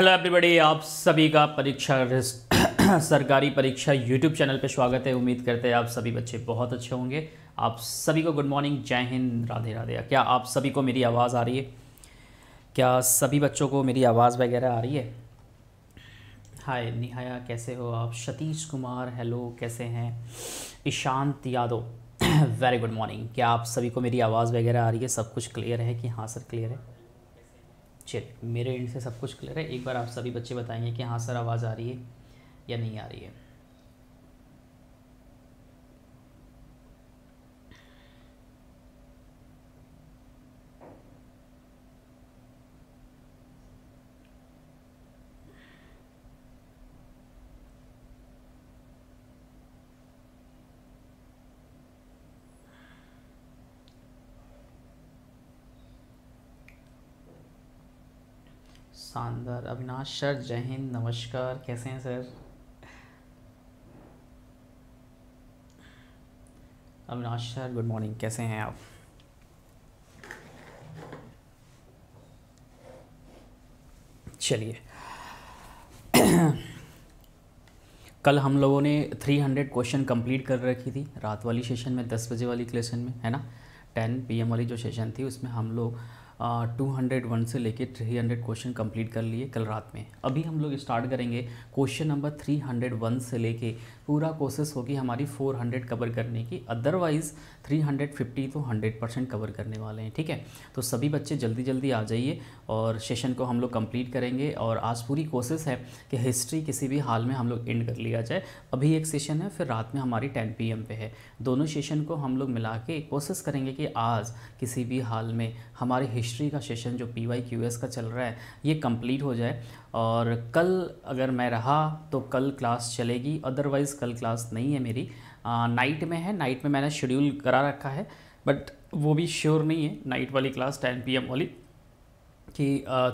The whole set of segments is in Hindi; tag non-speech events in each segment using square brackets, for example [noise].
हेलो एवरीबॉडी आप सभी का परीक्षा [clears throat] सरकारी परीक्षा यूट्यूब चैनल पे स्वागत है उम्मीद करते हैं आप सभी बच्चे बहुत अच्छे होंगे आप सभी को गुड मॉर्निंग जय हिंद राधे राधे क्या आप सभी को मेरी आवाज़ आ रही है क्या सभी बच्चों को मेरी आवाज़ वगैरह आ रही है हाय निहाया कैसे हो आप सतीश कुमार हेलो कैसे हैं Ishant Yadav very good morning क्या आप सभी को मेरी आवाज़ वगैरह आ रही है सब कुछ क्लियर है कि हाँ सर क्लियर है चलिए मेरे एंड से सब कुछ क्लियर है एक बार आप सभी बच्चे बताएंगे कि हाँ सर आवाज़ आ रही है या नहीं आ रही है शानदार अविनाश सर जय हिंद नमस्कार कैसे हैं sir Avinash sir good morning कैसे हैं आप चलिए [clears throat] कल हम लोगों ने 300 क्वेश्चन कंप्लीट कर रखी थी रात वाली सेशन में 10 बजे वाली क्लेशन में है ना 10 पीएम वाली जो सेशन थी उसमें हम लोग टू हंड्रेड वन से लेके थ्री हंड्रेड क्वेश्चन कंप्लीट कर लिए कल रात में अभी हम लोग स्टार्ट करेंगे question number three hundred one से लेके पूरा कोशिश होगी हमारी 400 कवर करने की अदरवाइज़ 350 तो 100 परसेंट कवर करने वाले हैं ठीक है तो सभी बच्चे जल्दी जल्दी आ जाइए और सेशन को हम लोग कंप्लीट करेंगे और आज पूरी कोशिश है कि हिस्ट्री किसी भी हाल में हम लोग एंड कर लिया जाए अभी एक सेशन है फिर रात में हमारी टेन पी पे है दोनों सेशन को हम लोग मिला के कोशिश करेंगे कि आज किसी भी हाल में हमारे हिस्ट्री का सेशन जो पी वाई क्यू एस का चल रहा है ये कम्प्लीट हो जाए और कल अगर मैं रहा तो कल क्लास चलेगी अदरवाइज़ कल क्लास नहीं है मेरी आ, नाइट में है नाइट में मैंने शेड्यूल करा रखा है बट वो भी श्योर नहीं है नाइट वाली क्लास टेन पी वाली कि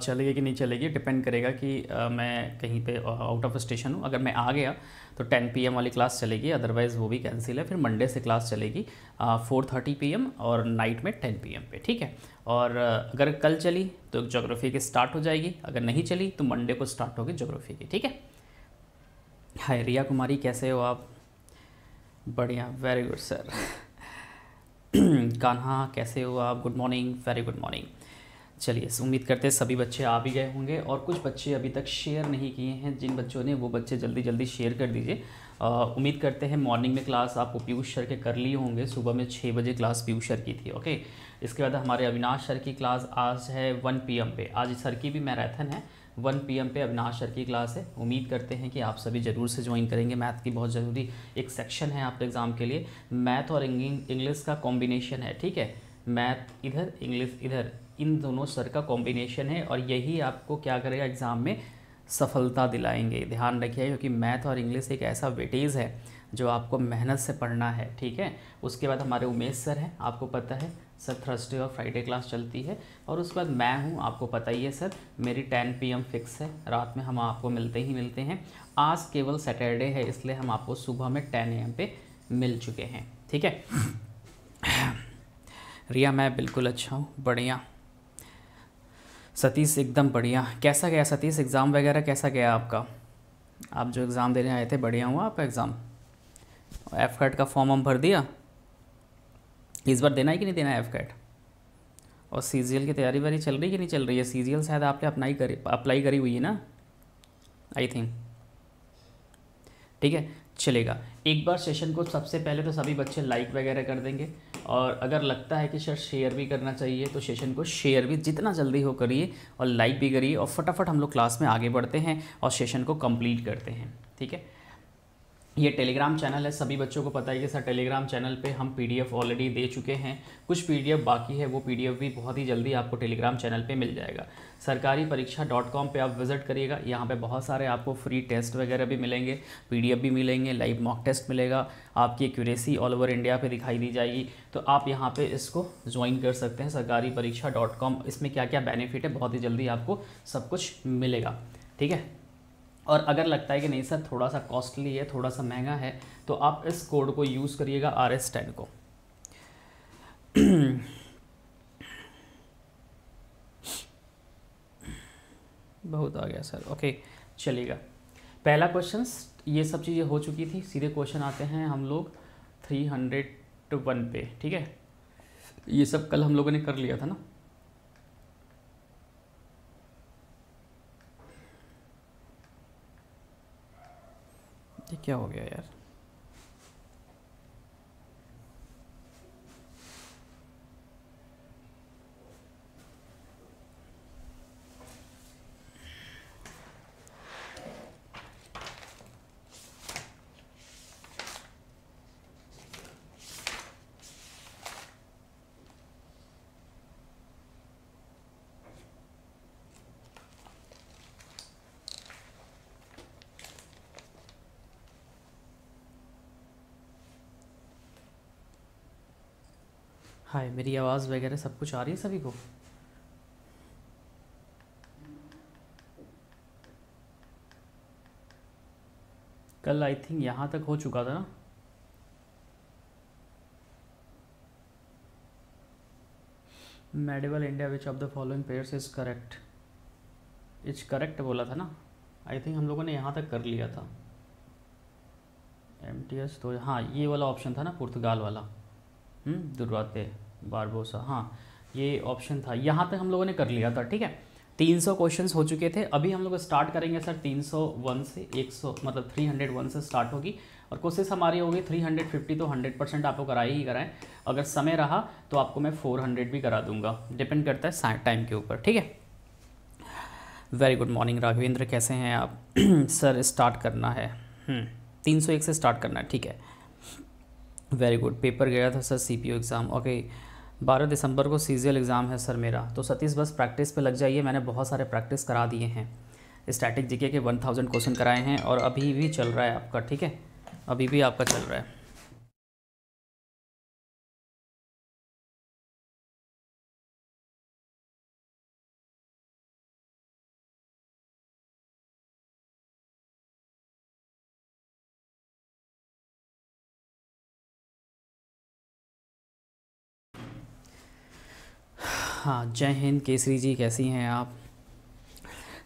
चलेगी कि नहीं चलेगी डिपेंड करेगा कि मैं कहीं पे आउट ऑफ स्टेशन हूँ अगर मैं आ गया तो 10 पीएम वाली क्लास चलेगी अदरवाइज़ वो भी कैंसिल है फिर मंडे से क्लास चलेगी फोर थर्टी पी और नाइट में टेन पी पे ठीक है और अगर कल चली तो जोग्राफी की स्टार्ट हो जाएगी अगर नहीं चली तो मंडे को स्टार्ट होगी जोग्राफी की ठीक है हाय रिया कुमारी कैसे हो आप बढ़िया वेरी गुड सर कान्हा कैसे हो आप good morning very good morning चलिए उम्मीद करते हैं सभी बच्चे आ भी गए होंगे और कुछ बच्चे अभी तक शेयर नहीं किए हैं जिन बच्चों ने वो बच्चे जल्दी जल्दी शेयर कर दीजिए उम्मीद करते हैं मॉर्निंग में क्लास आपको पीयूष सर के कर लिए होंगे सुबह में छः बजे क्लास पीयूष सर की थी ओके इसके बाद हमारे अविनाश सर की क्लास आज है वन पी पे आज सर की भी मैराथन है वन पी पे अविनाश सर की क्लास है उम्मीद करते हैं कि आप सभी ज़रूर से ज्वाइन करेंगे मैथ की बहुत ज़रूरी एक सेक्शन है आपके एग्ज़ाम के लिए मैथ और इंग्लिश का कॉम्बिनेशन है ठीक है मैथ इधर इंग्लिश इधर इन दोनों सर का कॉम्बिनेशन है और यही आपको क्या करेगा एग्ज़ाम में सफलता दिलाएंगे ध्यान रखिए क्योंकि मैथ और इंग्लिश एक ऐसा वेटेज है जो आपको मेहनत से पढ़ना है ठीक है उसके बाद हमारे उमेश सर हैं आपको पता है सर थर्सडे और फ्राइडे क्लास चलती है और उसके बाद मैं हूँ आपको पता ही है सर मेरी 10 पीएम फिक्स है रात में हम आपको मिलते ही मिलते हैं आज केवल सैटरडे है इसलिए हम आपको सुबह में टेन एम पे मिल चुके हैं ठीक है [clears throat] रिया मैं बिल्कुल अच्छा हूँ बढ़िया सतीश एकदम बढ़िया कैसा गया सतीश एग्ज़ाम वगैरह कैसा गया आपका आप जो एग्ज़ाम देने आए थे बढ़िया हुआ आपका एग्ज़ाम एफ कैट का फॉर्म हम भर दिया इस बार देना है कि नहीं देना है एफ कैट और सी जी एल की तैयारी वारी चल रही है कि नहीं चल रही है सी जी एल शायद आपने अपनाई करी अप्लाई करी हुई है ना आई थिंक ठीक है चलेगा एक बार सेशन को सबसे पहले तो सभी बच्चे लाइक वगैरह कर देंगे और अगर लगता है कि सर शेयर भी करना चाहिए तो सेशन को शेयर भी जितना जल्दी हो करिए और लाइक भी करिए और फटाफट हम लोग क्लास में आगे बढ़ते हैं और सेशन को कंप्लीट करते हैं ठीक है ये टेलीग्राम चैनल है सभी बच्चों को पता ही कि सर टेलीग्राम चैनल पे हम पीडीएफ ऑलरेडी दे चुके हैं कुछ पीडीएफ बाकी है वो पीडीएफ भी बहुत ही जल्दी आपको टेलीग्राम चैनल पे मिल जाएगा सरकारी परीक्षा डॉट कॉम पर आप विजिट करिएगा यहाँ पे बहुत सारे आपको फ्री टेस्ट वगैरह भी मिलेंगे पीडीएफ भी मिलेंगे लाइव मॉक टेस्ट मिलेगा आपकी एक्यूरेसी ऑल ओवर इंडिया पर दिखाई दी जाएगी तो आप यहाँ पर इसको ज्वाइन कर सकते हैं सरकारी परीक्षा डॉट कॉम इसमें क्या क्या बेनिफिट है बहुत ही जल्दी आपको सब कुछ मिलेगा ठीक है और अगर लगता है कि नहीं सर थोड़ा सा कॉस्टली है थोड़ा सा महंगा है तो आप इस कोड को यूज़ करिएगा आर एस टेन को [clears throat] बहुत आ गया सर ओके चलिएगा पहला क्वेश्चन ये सब चीज़ें हो चुकी थी सीधे क्वेश्चन आते हैं हम लोग थ्री हंड्रेड वन पे ठीक है ये सब कल हम लोगों ने कर लिया था ना ये क्या हो गया यार मेरी आवाज़ वगैरह सब कुछ आ रही है सभी को कल आई थिंक यहाँ तक हो चुका था ना medieval India which of the following pairs is correct is correct बोला था ना आई थिंक हम लोगों ने यहाँ तक कर लिया था एम टी एस तो हाँ ये वाला ऑप्शन था ना पुर्तगाल वाला हम्म, दुर्वाते बारबोसा हाँ ये ऑप्शन था यहाँ तक हम लोगों ने कर लिया था ठीक है 300 क्वेश्चंस हो चुके थे अभी हम लोग स्टार्ट करेंगे सर 301 से 100 मतलब 301 से स्टार्ट होगी और कोशिश हमारी होगी 350 तो 100 परसेंट आपको कराए ही कराएं अगर समय रहा तो आपको मैं 400 भी करा दूंगा डिपेंड करता है टाइम के ऊपर ठीक है वेरी गुड मॉर्निंग राघवेंद्र कैसे हैं आप [clears throat] सर स्टार्ट करना है हम्म, तीन सौ एक से स्टार्ट करना है ठीक है वेरी गुड पेपर गया था सर सी एग्ज़ाम ओके बारह दिसंबर को सीजियल एग्ज़ाम है सर मेरा तो सतीश बस प्रैक्टिस पे लग जाइए मैंने बहुत सारे प्रैक्टिस करा दिए हैं स्टैटिक जीके के वन थाउजेंड क्वेश्चन कराए हैं और अभी भी चल रहा है आपका ठीक है अभी भी आपका चल रहा है हाँ जय हिंद केसरी जी कैसी हैं आप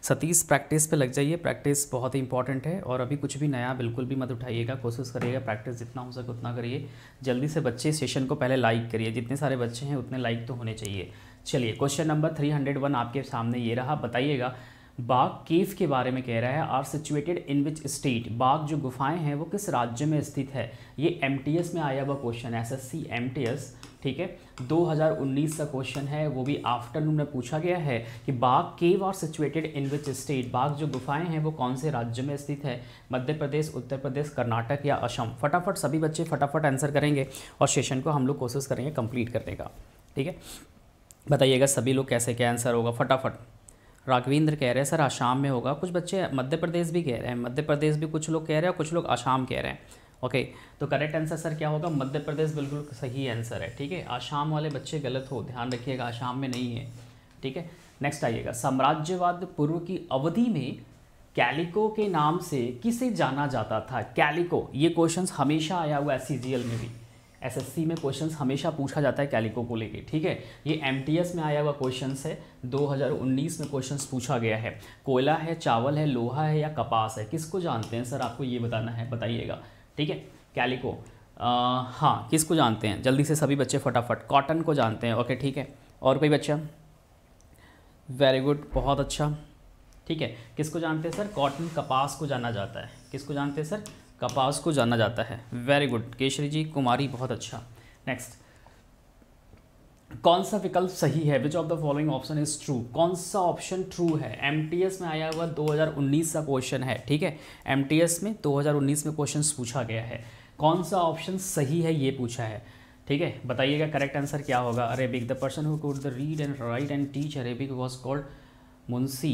सतीश प्रैक्टिस पे लग जाइए प्रैक्टिस बहुत ही इंपॉर्टेंट है और अभी कुछ भी नया बिल्कुल भी मत उठाइएगा कोशिश करिएगा प्रैक्टिस जितना हो सके उतना करिए जल्दी से बच्चे सेशन को पहले लाइक करिए जितने सारे बच्चे हैं उतने लाइक तो होने चाहिए चलिए question number three hundred one आपके सामने ये रहा बताइएगा बाघ केव के बारे में कह रहा है are situated in which state Bagh जो गुफाएं हैं वो किस राज्य में स्थित है ये एम में आया हुआ क्वेश्चन एस एस ठीक है 2019 का क्वेश्चन है वो भी आफ्टरनून में पूछा गया है कि Bagh cave are situated in which state Bagh जो गुफाएं हैं वो कौन से राज्य में स्थित है मध्य प्रदेश उत्तर प्रदेश कर्नाटक या असम फटाफट सभी बच्चे फटाफट आंसर करेंगे और सेशन को हम लोग कोशिश करेंगे कंप्लीट करने का ठीक है बताइएगा सभी लोग कैसे क्या आंसर होगा फटाफट राघवेंद्र कह रहे हैं सर आसाम में होगा कुछ बच्चे मध्य प्रदेश भी कह रहे हैं मध्य प्रदेश भी कुछ लोग कह रहे हैं और कुछ लोग आसाम कह रहे हैं ओके तो करेक्ट आंसर सर क्या होगा मध्य प्रदेश बिल्कुल सही आंसर है ठीक है आशाम वाले बच्चे गलत हो ध्यान रखिएगा आशाम में नहीं है ठीक है नेक्स्ट आइएगा साम्राज्यवाद पूर्व की अवधि में कैलिको के नाम से किसे जाना जाता था कैलिको ये क्वेश्चन हमेशा आया हुआ एस में भी एसएससी में क्वेश्चन हमेशा पूछा जाता है कैलिको को लेके ठीक है ये एमटीएस में आया हुआ क्वेश्चन है 2019 में क्वेश्चन पूछा गया है कोयला है चावल है लोहा है या कपास है किसको जानते हैं सर आपको ये बताना है बताइएगा ठीक है कैलिको हाँ किसको जानते हैं जल्दी से सभी बच्चे फटाफट कॉटन को जानते हैं ओके ठीक है और कोई बच्चा वेरी गुड बहुत अच्छा ठीक है किसको जानते हैं सर कॉटन कपास को जाना जाता है किसको जानते हैं सर कपास को जाना जाता है वेरी गुड केशरी जी कुमारी बहुत अच्छा नेक्स्ट कौन सा विकल्प सही है which of the following option is true कौन सा ऑप्शन ट्रू है एम में आया हुआ 2019 का क्वेश्चन है ठीक है एम में 2019 में क्वेश्चन पूछा गया है कौन सा ऑप्शन सही है ये पूछा है ठीक है बताइएगा करेक्ट आंसर क्या होगा Arabic the person who could the read and write and teach Arabic was called munshi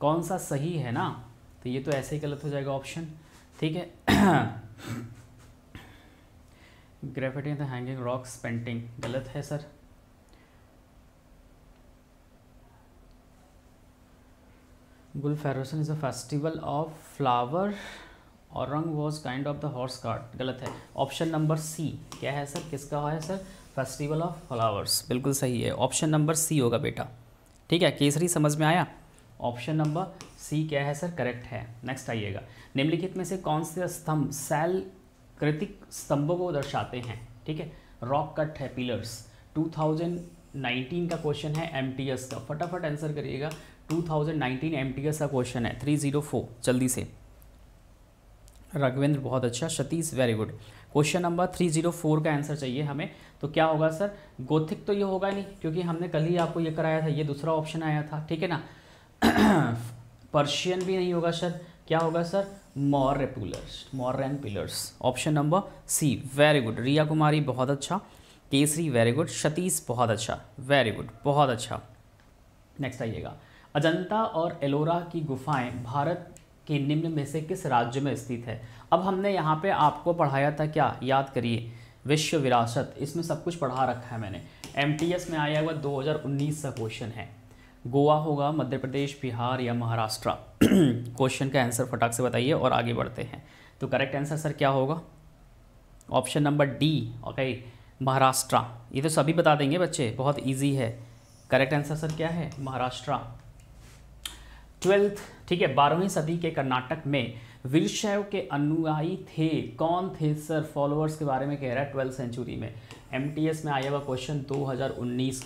कौन सा सही है ना तो ये तो ऐसे ही गलत हो जाएगा ऑप्शन ठीक है graffiti the hanging rocks painting गलत है sir Gul Faroshan is a festival of flower और rang was kind of the horse card गलत है ऑप्शन नंबर सी क्या है सर किसका है सर फेस्टिवल ऑफ फ्लावर्स बिल्कुल सही है ऑप्शन नंबर सी होगा बेटा ठीक है केसरी समझ में आया ऑप्शन नंबर सी क्या है सर करेक्ट है नेक्स्ट आइएगा निम्नलिखित में से कौन से स्तंभ सेल कृतिक स्तंभों को दर्शाते हैं ठीक है रॉक कट है पिलर्स 2019 का क्वेश्चन है एम का फटाफट आंसर करिएगा 2019 एम का क्वेश्चन है 304 जल्दी से राघवेंद्र बहुत अच्छा Satish very good question number 304 का आंसर चाहिए हमें तो क्या होगा सर गोथिक तो ये होगा नहीं क्योंकि हमने कल ही आपको ये कराया था ये दूसरा ऑप्शन आया था ठीक है ना पर्शियन [clears throat] भी नहीं होगा सर क्या होगा सर मौर्य पिलर्स मोर pillars option number C very good Riya Kumari बहुत अच्छा केसरी वेरी गुड सतीश बहुत अच्छा वेरी गुड बहुत अच्छा नेक्स्ट आइएगा अजंता और एलोरा की गुफाएं भारत के निम्न में से किस राज्य में स्थित है अब हमने यहाँ पे आपको पढ़ाया था क्या याद करिए विश्व विरासत इसमें सब कुछ पढ़ा रखा है मैंने एम में आया हुआ दो उन्नीस का क्वेश्चन है गोवा होगा मध्य प्रदेश बिहार या महाराष्ट्र क्वेश्चन [clears throat] का आंसर फटाक से बताइए और आगे बढ़ते हैं तो करेक्ट आंसर सर क्या होगा option number D okay Maharashtra ये तो सभी बता देंगे बच्चे बहुत इजी है करेक्ट आंसर सर क्या है महाराष्ट्र ट्वेल्थ ठीक है बारहवीं सदी के कर्नाटक में वीरशैव के अनुयायी थे कौन थे सर फॉलोअर्स के बारे में कह रहा है ट्वेल्थ सेंचुरी में एम में आया हुआ क्वेश्चन दो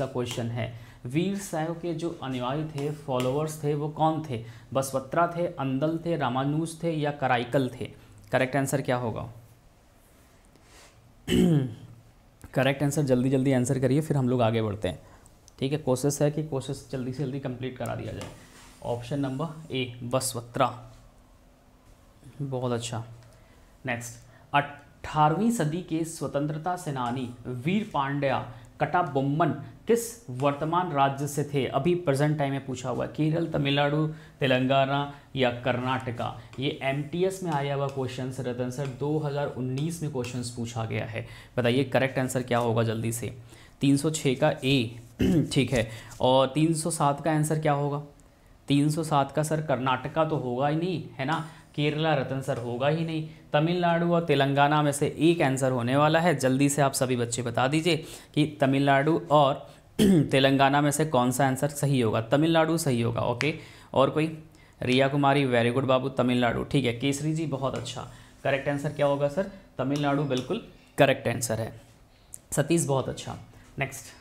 का क्वेश्चन है वीर साहब के जो अनुयायी थे फॉलोअर्स थे वो कौन थे बसवत्रा थे अंदल थे रामानुज थे या कराइकल थे करेक्ट आंसर क्या होगा करेक्ट आंसर जल्दी जल्दी आंसर करिए फिर हम लोग आगे बढ़ते हैं ठीक है कोशिश है कि कोशिश जल्दी से जल्दी कंप्लीट करा दिया जाए ऑप्शन नंबर ए बसवत्रा बहुत अच्छा नेक्स्ट अट्ठारहवीं सदी के स्वतंत्रता सेनानी वीर पांड्या कटा बोम्मन किस वर्तमान राज्य से थे अभी प्रेजेंट टाइम में पूछा हुआ केरल तमिलनाडु तेलंगाना या कर्नाटका ये एम में आया हुआ क्वेश्चन रतन सर 2019 में क्वेश्चन पूछा गया है बताइए करेक्ट आंसर क्या होगा जल्दी से 306 का ए [clears throat] ठीक है और 307 का आंसर क्या होगा 307 का सर कर्नाटका तो होगा ही नहीं है ना केरला रतन सर होगा ही नहीं तमिलनाडु और तेलंगाना में से एक आंसर होने वाला है जल्दी से आप सभी बच्चे बता दीजिए कि तमिलनाडु और [clears throat] तेलंगाना में से कौन सा आंसर सही होगा तमिलनाडु सही होगा ओके और कोई रिया कुमारी वेरी गुड बाबू तमिलनाडु ठीक है केसरी जी बहुत अच्छा करेक्ट आंसर क्या होगा सर तमिलनाडु बिल्कुल करेक्ट आंसर है सतीश बहुत अच्छा नेक्स्ट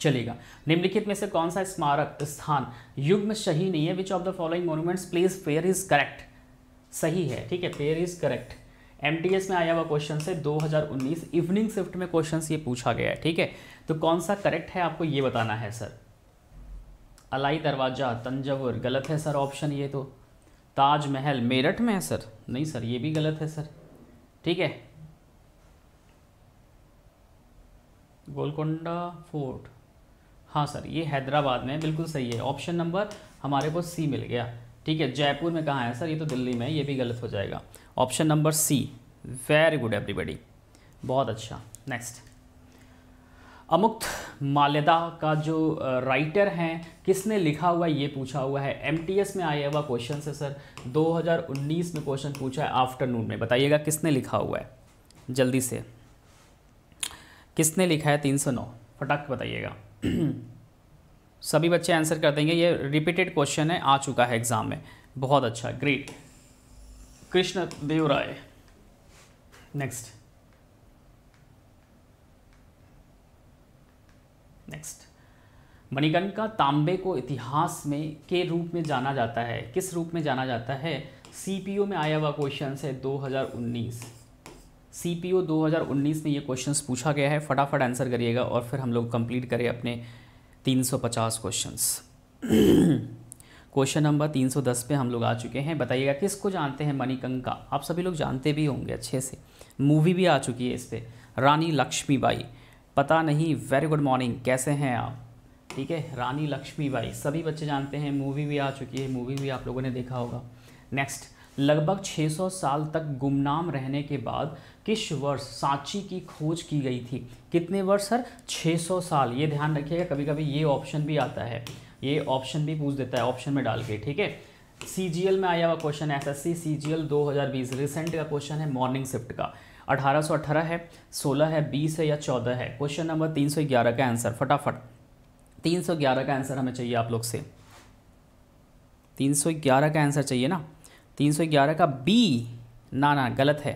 चलेगा निम्नलिखित में से कौन सा स्मारक स्थान युग में सही नहीं है which of the following monuments place fair is correct सही है ठीक है फेयर इज करेक्ट एम में आया हुआ क्वेश्चन है 2019 इवनिंग शिफ्ट में क्वेश्चन ये पूछा गया है ठीक है तो कौन सा करेक्ट है आपको ये बताना है सर अलाई दरवाज़ा तंजावुर गलत है सर ऑप्शन ये तो ताजमहल मेरठ में है सर नहीं सर ये भी गलत है सर ठीक है गोलकोंडा फोर्ट हाँ सर ये हैदराबाद में बिल्कुल सही है ऑप्शन नंबर हमारे को सी मिल गया ठीक है जयपुर में कहाँ है सर ये तो दिल्ली में ये भी गलत हो जाएगा option number C very good everybody बहुत अच्छा नेक्स्ट अमुक्त माल्यदा का जो राइटर हैं किसने लिखा हुआ ये पूछा हुआ है एम में आया हुआ क्वेश्चन से सर 2019 में क्वेश्चन पूछा है आफ्टरनून में बताइएगा किसने लिखा हुआ है जल्दी से किसने लिखा है 309 फटाक बताइएगा [clears throat] सभी बच्चे आंसर कर देंगे ये रिपीटेड क्वेश्चन है आ चुका है एग्ज़ाम में बहुत अच्छा great Krishna Dev Rai next next का तांबे को इतिहास में के रूप में जाना जाता है किस रूप में जाना जाता है सीपीओ में आया हुआ क्वेश्चन है 2019 सी पी ओ 2019 में ये क्वेश्चन पूछा गया है फटाफट आंसर करिएगा और फिर हम लोग कंप्लीट करें अपने 350 क्वेश्चंस क्वेश्चन नंबर 310 पे हम लोग आ चुके हैं बताइएगा किसको जानते हैं मणिकंका आप सभी लोग जानते भी होंगे अच्छे से मूवी भी आ चुकी है इस पर रानी लक्ष्मीबाई पता नहीं वेरी गुड मॉर्निंग कैसे हैं आप ठीक है रानी लक्ष्मीबाई सभी बच्चे जानते हैं मूवी भी आ चुकी है मूवी भी आप लोगों ने देखा होगा नेक्स्ट लगभग 600 साल तक गुमनाम रहने के बाद किस वर्ष सांची की खोज की गई थी कितने वर्ष सर 600 साल ये ध्यान रखिएगा कभी कभी ये ऑप्शन भी आता है ये ऑप्शन भी पूछ देता है ऑप्शन में डाल के ठीक है सी में आया हुआ question S S C C G L दो हज़ार बीस रिसेंट का क्वेश्चन है मॉर्निंग शिफ्ट का अठारह सौ अठारह है सोलह है बीस है या चौदह है क्वेश्चन नंबर तीन सौ ग्यारह का आंसर फटाफट तीन सौ ग्यारह का आंसर हमें चाहिए आप लोग से तीन सौ ग्यारह का आंसर चाहिए ना 311 का बी ना ना गलत है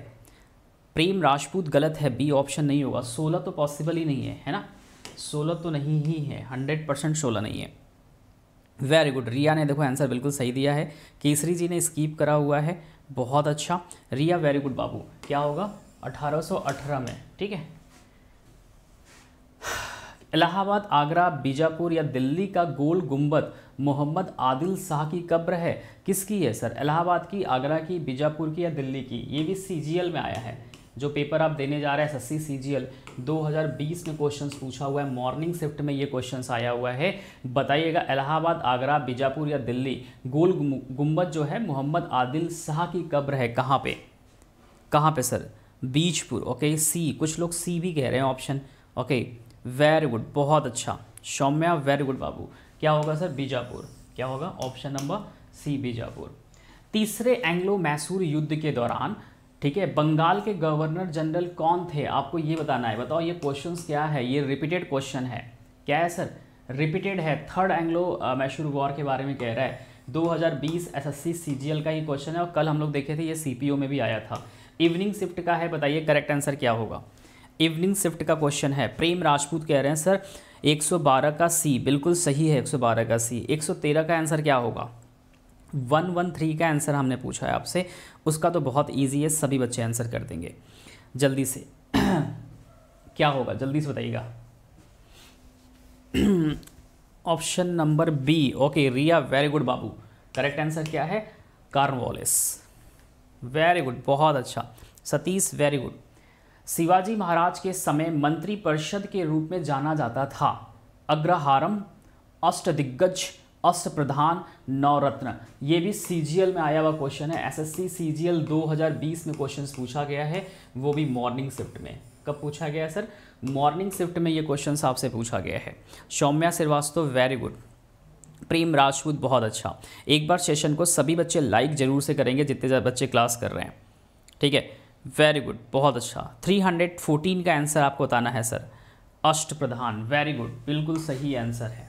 प्रेम राजपूत गलत है बी ऑप्शन नहीं होगा सोलह तो पॉसिबल ही नहीं है है ना सोलह तो नहीं ही है हंड्रेड परसेंट सोलह नहीं है वेरी गुड रिया ने देखो आंसर बिल्कुल सही दिया है केसरी जी ने स्कीप करा हुआ है बहुत अच्छा रिया वेरी गुड बाबू क्या होगा 1818 में ठीक है इलाहाबाद आगरा बीजापुर या दिल्ली का गोल गुंबद मोहम्मद आदिल शाह की कब्र है किसकी है सर इलाहाबाद की आगरा की बीजापुर की या दिल्ली की ये भी सी में आया है जो पेपर आप देने जा रहे हैं S S C G L दो में क्वेश्चन पूछा हुआ है मॉर्निंग शिफ्ट में ये क्वेश्चन आया हुआ है बताइएगा इलाहाबाद आगरा बीजापुर या दिल्ली गोल गुम्बद जो है मोहम्मद आदिल शाह की कब्र है कहाँ पे कहाँ पे सर बीजपुर ओके सी कुछ लोग सी भी कह रहे हैं ऑप्शन ओके वेरी गुड बहुत अच्छा सौम्या वेरी गुड बाबू क्या होगा सर बीजापुर क्या होगा ऑप्शन नंबर सी बीजापुर तीसरे एंग्लो मैसूर युद्ध के दौरान ठीक है बंगाल के गवर्नर जनरल कौन थे आपको ये बताना है बताओ ये क्वेश्चन क्या है ये रिपीटेड क्वेश्चन है क्या है सर रिपीटेड है थर्ड एंग्लो मैसूर वॉर के बारे में कह रहा है 2020 एसएससी सीजीएल का ये क्वेश्चन है और कल हम लोग देखे थे ये सीपीओ में भी आया था इवनिंग शिफ्ट का है बताइए करेक्ट आंसर क्या होगा इवनिंग शिफ्ट का क्वेश्चन है प्रेम राजपूत कह रहे हैं सर 112 का सी बिल्कुल सही है 112 का सी 113 का आंसर क्या होगा 113 का आंसर हमने पूछा है आपसे उसका तो बहुत ईजी है सभी बच्चे आंसर कर देंगे जल्दी से [clears throat] क्या होगा जल्दी से बताइएगा option number B okay Riya very good Babu correct answer क्या है कार्नवालिस वेरी गुड बहुत अच्छा सतीश वेरी गुड शिवाजी महाराज के समय मंत्री परिषद के रूप में जाना जाता था अग्रहारम अष्ट दिग्गज अष्ट प्रधान नवरत्न ये भी सी में आया हुआ क्वेश्चन है एसएससी सीजीएल 2020 में क्वेश्चन पूछा गया है वो भी मॉर्निंग शिफ्ट में कब पूछा गया है सर मॉर्निंग शिफ्ट में ये क्वेश्चन आपसे पूछा गया है सौम्या श्रीवास्तव वेरी गुड प्रेम राजपूत बहुत अच्छा एक बार सेशन को सभी बच्चे लाइक ज़रूर से करेंगे जितने ज़्यादा बच्चे क्लास कर रहे हैं ठीक है वेरी गुड बहुत अच्छा 314 का आंसर आपको बताना है सर अष्ट प्रधान वेरी गुड बिल्कुल सही आंसर है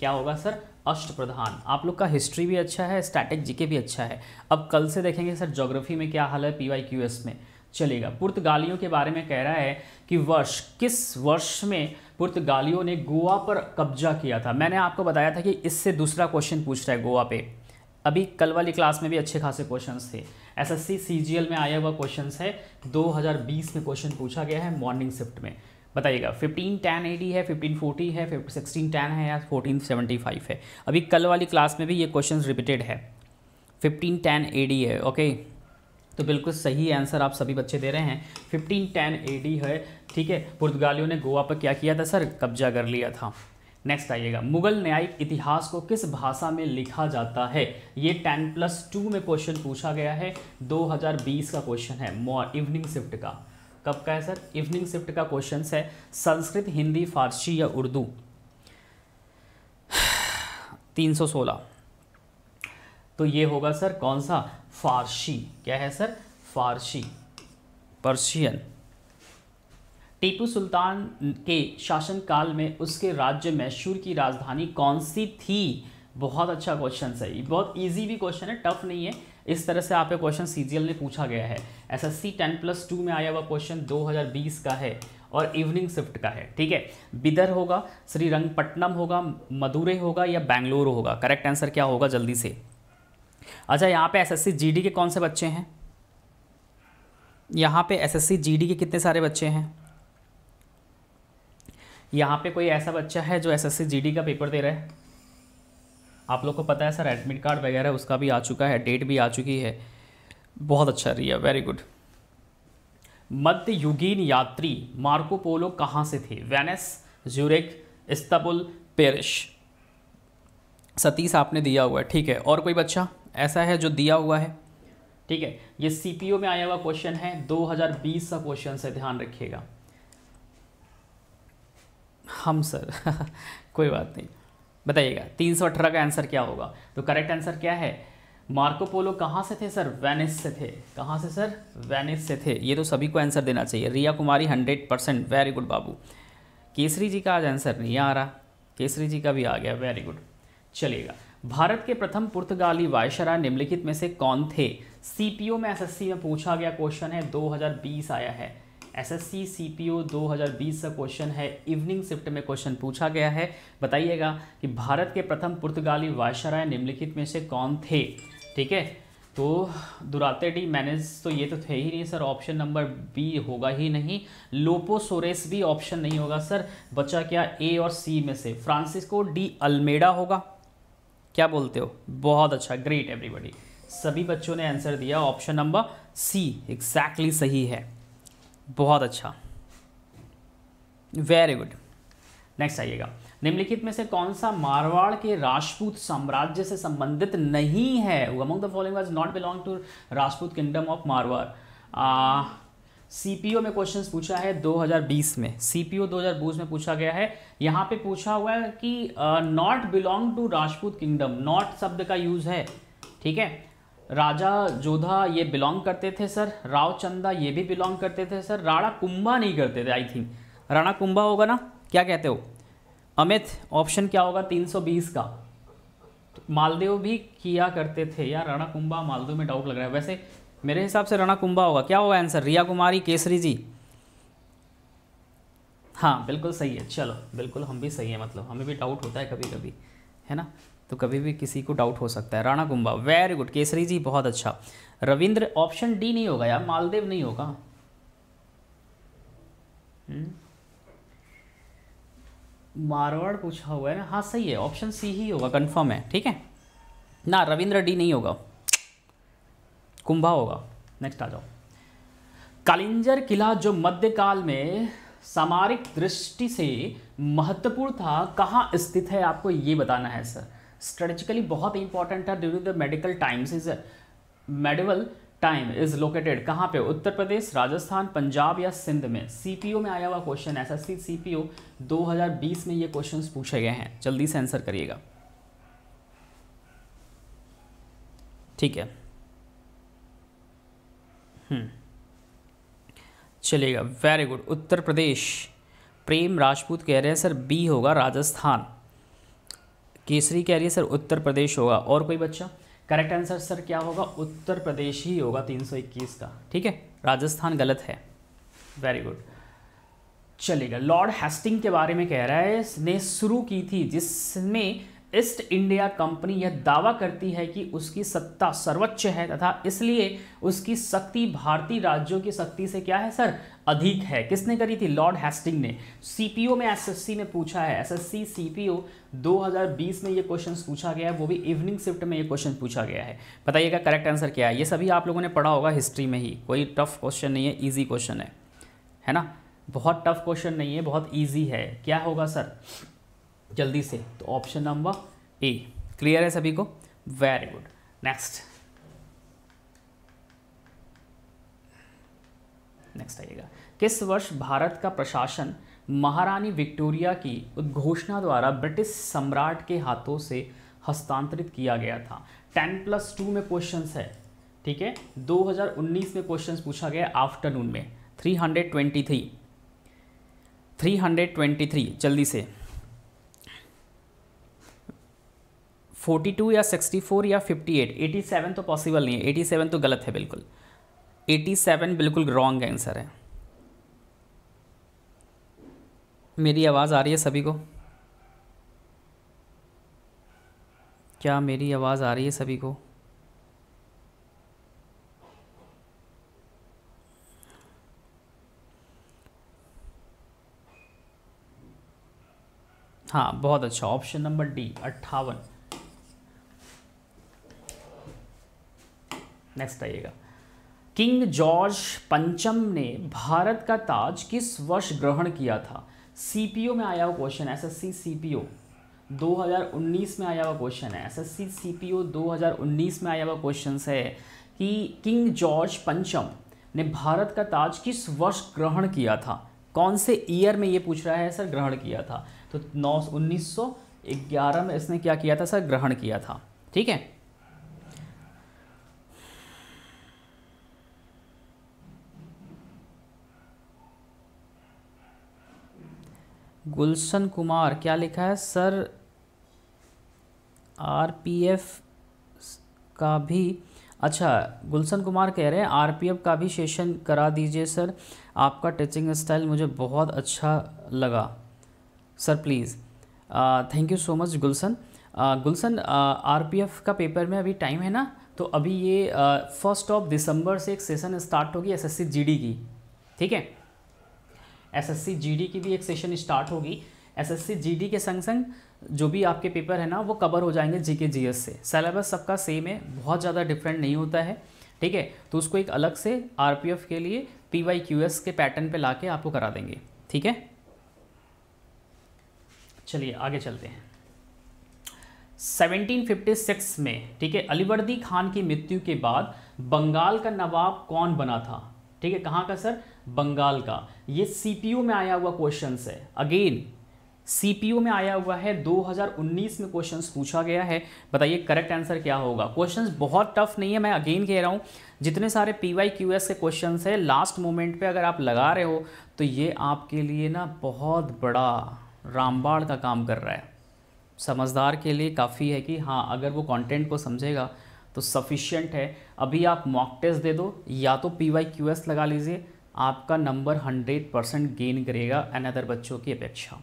क्या होगा सर अष्ट प्रधान आप लोग का हिस्ट्री भी अच्छा है स्टैटिक जीके भी अच्छा है अब कल से देखेंगे सर जोग्राफी में क्या हाल है पी वाई क्यू एस में चलेगा पुर्तगालियों के बारे में कह रहा है कि वर्ष किस वर्ष में पुर्तगालियों ने गोवा पर कब्जा किया था मैंने आपको बताया था कि इससे दूसरा क्वेश्चन पूछ रहा है गोवा पे अभी कल वाली क्लास में भी अच्छे खासे क्वेश्चन थे एसएससी सीजीएल में आया हुआ क्वेश्चन है 2020 में क्वेश्चन पूछा गया है मॉर्निंग शिफ्ट में बताइएगा फिफ्टीन टेन एटी है फिफ्टीन फोर्टी है सिक्सटीन टेन है या फोर्टीन सेवेंटी फाइव है अभी कल वाली क्लास में भी ये क्वेश्चन रिपीटेड है फिफ्टीन टेन ए है ओके तो बिल्कुल सही आंसर आप सभी बच्चे दे रहे हैं फिफ्टीन टेन ए है ठीक है पुर्तगालियों ने गोवा पर क्या किया था सर कब्जा कर लिया था नेक्स्ट आइएगा मुगल न्यायिक इतिहास को किस भाषा में लिखा जाता है ये टेन प्लस टू में क्वेश्चन पूछा गया है 2020 का क्वेश्चन है इवनिंग शिफ्ट का कब का है सर इवनिंग शिफ्ट का क्वेश्चन है संस्कृत हिंदी फारसी या उर्दू 316 तो ये होगा सर कौन सा फारसी क्या है सर फारसी पर्शियन टीपू सुल्तान के शासनकाल में उसके राज्य मैशूर की राजधानी कौन सी थी बहुत अच्छा क्वेश्चन है ये बहुत इजी भी क्वेश्चन है टफ नहीं है इस तरह से आपके क्वेश्चन सीजीएल ने पूछा गया है एसएससी टेन प्लस टू में आया हुआ क्वेश्चन 2020 का है और इवनिंग शिफ्ट का है ठीक है बिदर होगा श्रीरंगपट्टनम होगा मदुरे होगा या बैंगलोर होगा करेक्ट आंसर क्या होगा जल्दी से अच्छा यहाँ पे एस एस के कौन से बच्चे हैं यहाँ पे एस एस के कितने सारे बच्चे हैं यहाँ पे कोई ऐसा बच्चा है जो एसएससी जीडी का पेपर दे रहा है आप लोग को पता है सर एडमिट कार्ड वगैरह उसका भी आ चुका है डेट भी आ चुकी है बहुत अच्छा रिया वेरी गुड मध्य युगीन यात्री मार्को पोलो कहाँ से थे Venice Zurich Istanbul Paris Satish आपने दिया हुआ है ठीक है और कोई बच्चा ऐसा है जो दिया हुआ है ठीक है ये सीपीओ में आया हुआ क्वेश्चन है 2020 का क्वेश्चन से ध्यान रखिएगा हम सर [laughs] कोई बात नहीं बताइएगा तीन सौ अठारह का आंसर क्या होगा तो करेक्ट आंसर क्या है मार्कोपोलो कहाँ से थे सर वेनिस से थे कहाँ से सर वेनिस से थे ये तो सभी को आंसर देना चाहिए Riya Kumari hundred percent very good Babu Kesari ji का आज आंसर नहीं आ रहा केसरी जी का भी आ गया वेरी गुड चलिएगा भारत के प्रथम पुर्तगाली वायशरा निम्नलिखित में से कौन थे सी में एस में पूछा गया क्वेश्चन है दो आया है एसएससी सीपीओ 2020 का क्वेश्चन है इवनिंग शिफ्ट में क्वेश्चन पूछा गया है बताइएगा कि भारत के प्रथम पुर्तगाली वायसराय निम्नलिखित में से कौन थे ठीक है तो दुराते डी मैनेज तो ये तो थे ही नहीं सर ऑप्शन नंबर बी होगा ही नहीं लोपो सोरेस भी ऑप्शन नहीं होगा सर बचा क्या ए और सी में से फ्रांसिस्को डी अल्मेडा होगा क्या बोलते हो बहुत अच्छा ग्रेट एवरीबडी सभी बच्चों ने आंसर दिया ऑप्शन नंबर सी एग्जैक्टली सही है बहुत अच्छा वेरी गुड नेक्स्ट आइएगा निम्नलिखित में से कौन सा मारवाड़ के राजपूत साम्राज्य से संबंधित नहीं है among the following was not belong to Rajput kingdom of Marwar CPO में क्वेश्चन पूछा है 2020 में सीपीओ 2020 में पूछा गया है यहाँ पे पूछा हुआ है कि not belong to Rajput kingdom not शब्द का यूज़ है ठीक है राजा जोधा ये बिलोंग करते थे सर राव चंदा ये भी बिलोंग करते थे सर राणा कुंभा नहीं करते थे आई थिंक राणा कुंभा होगा ना क्या कहते हो अमित ऑप्शन क्या होगा 320 का मालदेव भी किया करते थे यार राणा कुंभा मालदेव में डाउट लग रहा है वैसे मेरे हिसाब से राणा कुंभा होगा क्या होगा आंसर रिया कुमारी केसरी जी हाँ बिल्कुल सही है चलो बिल्कुल हम भी सही है मतलब हमें भी डाउट होता है कभी कभी है ना तो कभी भी किसी को डाउट हो सकता है राणा कुंभा वेरी गुड केसरी जी बहुत अच्छा रविंद्र ऑप्शन डी नहीं होगा यार मालदेव नहीं होगा हम्म। मारवाड़ पूछा हुआ है ना हाँ सही है ऑप्शन सी ही होगा कंफर्म है ठीक है ना रविंद्र डी नहीं होगा कुंभा होगा नेक्स्ट आ जाओ कालिंजर किला जो मध्यकाल में सामरिक दृष्टि से महत्वपूर्ण था कहाँ स्थित है आपको ये बताना है सर स्ट्रेटेजिकली बहुत इंपॉर्टेंट है during the medical times is medieval time is located कहाँ पे उत्तर प्रदेश राजस्थान पंजाब या सिंध में सीपीओ में आया हुआ question S S C C P O दो हज़ार बीस में ये क्वेश्चन पूछे गए हैं जल्दी से आंसर करिएगा ठीक है चलिएगा वेरी गुड उत्तर प्रदेश प्रेम राजपूत कह रहे हैं सर बी होगा राजस्थान केसरी कह रही है सर उत्तर प्रदेश होगा और कोई बच्चा करेक्ट आंसर सर क्या होगा उत्तर प्रदेश ही होगा 321 का ठीक है राजस्थान गलत है वेरी गुड चलेगा लॉर्ड हेस्टिंग के बारे में कह रहा है इसने शुरू की थी जिसमें ईस्ट इंडिया कंपनी यह दावा करती है कि उसकी सत्ता सर्वोच्च है तथा इसलिए उसकी शक्ति भारतीय राज्यों की शक्ति से क्या है सर अधिक है किसने करी थी लॉर्ड हेस्टिंग ने सीपीओ में एसएससी ने पूछा है एसएससी सीपीओ 2020 में ये क्वेश्चन पूछा गया है वो भी इवनिंग शिफ्ट में ये क्वेश्चन पूछा गया है बताइएगा करेक्ट आंसर क्या है ये सभी आप लोगों ने पढ़ा होगा हिस्ट्री में ही कोई टफ क्वेश्चन नहीं है ईजी क्वेश्चन है है ना बहुत टफ क्वेश्चन नहीं है बहुत ईजी है क्या होगा सर जल्दी से तो ऑप्शन नंबर ए क्लियर है सभी को वेरी गुड नेक्स्ट नेक्स्ट आइएगा किस वर्ष भारत का प्रशासन महारानी विक्टोरिया की उद्घोषणा द्वारा ब्रिटिश सम्राट के हाथों से हस्तांतरित किया गया था टेन प्लस टू में क्वेश्चन है ठीक है 2019 में क्वेश्चन पूछा गया आफ्टरनून में 323 323 जल्दी से 42 या 64 या 58 87 तो पॉसिबल नहीं है 87 तो गलत है बिल्कुल 87 बिल्कुल रॉन्ग आंसर है मेरी आवाज़ आ रही है सभी को क्या मेरी आवाज़ आ रही है सभी को हाँ बहुत अच्छा ऑप्शन नंबर डी अट्ठावन नेक्स्ट आइएगा किंग जॉर्ज पंचम ने भारत का ताज किस वर्ष ग्रहण किया था सीपीओ में आया हुआ क्वेश्चन है एसएससी सीपीओ 2019 में आया हुआ क्वेश्चन है एसएससी सीपीओ 2019 में आया हुआ क्वेश्चन है कि किंग जॉर्ज पंचम ने भारत का ताज किस वर्ष ग्रहण किया था कौन से ईयर में ये पूछ रहा है सर ग्रहण किया था तो नौ उन्नीस में इसने क्या किया था सर ग्रहण किया था ठीक है गुलशन कुमार क्या लिखा है सर आरपीएफ का भी अच्छा गुलशन कुमार कह रहे हैं आरपीएफ का भी सेशन करा दीजिए सर आपका टीचिंग स्टाइल मुझे बहुत अच्छा लगा sir please thank you so much Gulshan Gulshan RPF का पेपर में अभी टाइम है ना तो अभी ये फर्स्ट ऑफ दिसंबर से एक सेशन स्टार्ट होगी एसएससी जीडी की ठीक है एसएससी जीडी की भी एक सेशन स्टार्ट होगी एसएससी जीडी के संग संग जो भी आपके पेपर है ना वो कवर हो जाएंगे जीके जीएस से सेलेबस सबका सेम है बहुत ज़्यादा डिफरेंट नहीं होता है ठीक है तो उसको एक अलग से आर के लिए एस के पैटर्न पे लाके आपको करा देंगे ठीक है चलिए आगे चलते हैं 1756 में ठीक है अलीवर्दी खान की मृत्यु के बाद बंगाल का नवाब कौन बना था ठीक है कहाँ का सर बंगाल का ये सीपीयू में आया हुआ क्वेश्चन है अगेन सीपीयू में आया हुआ है 2019 में क्वेश्चन पूछा गया है बताइए करेक्ट आंसर क्या होगा क्वेश्चन बहुत टफ नहीं है मैं अगेन कह रहा हूँ जितने सारे पी वाई क्यू एस के क्वेश्चन है लास्ट मोमेंट पे अगर आप लगा रहे हो तो ये आपके लिए ना बहुत बड़ा रामबाड़ का काम कर रहा है समझदार के लिए काफ़ी है कि हाँ अगर वो कंटेंट को समझेगा तो सफिशियंट है अभी आप मॉक टेस्ट दे दो या तो पी वाई क्यू एस लगा लीजिए आपका नंबर हंड्रेड परसेंट गेन करेगा अनदर बच्चों की अपेक्षा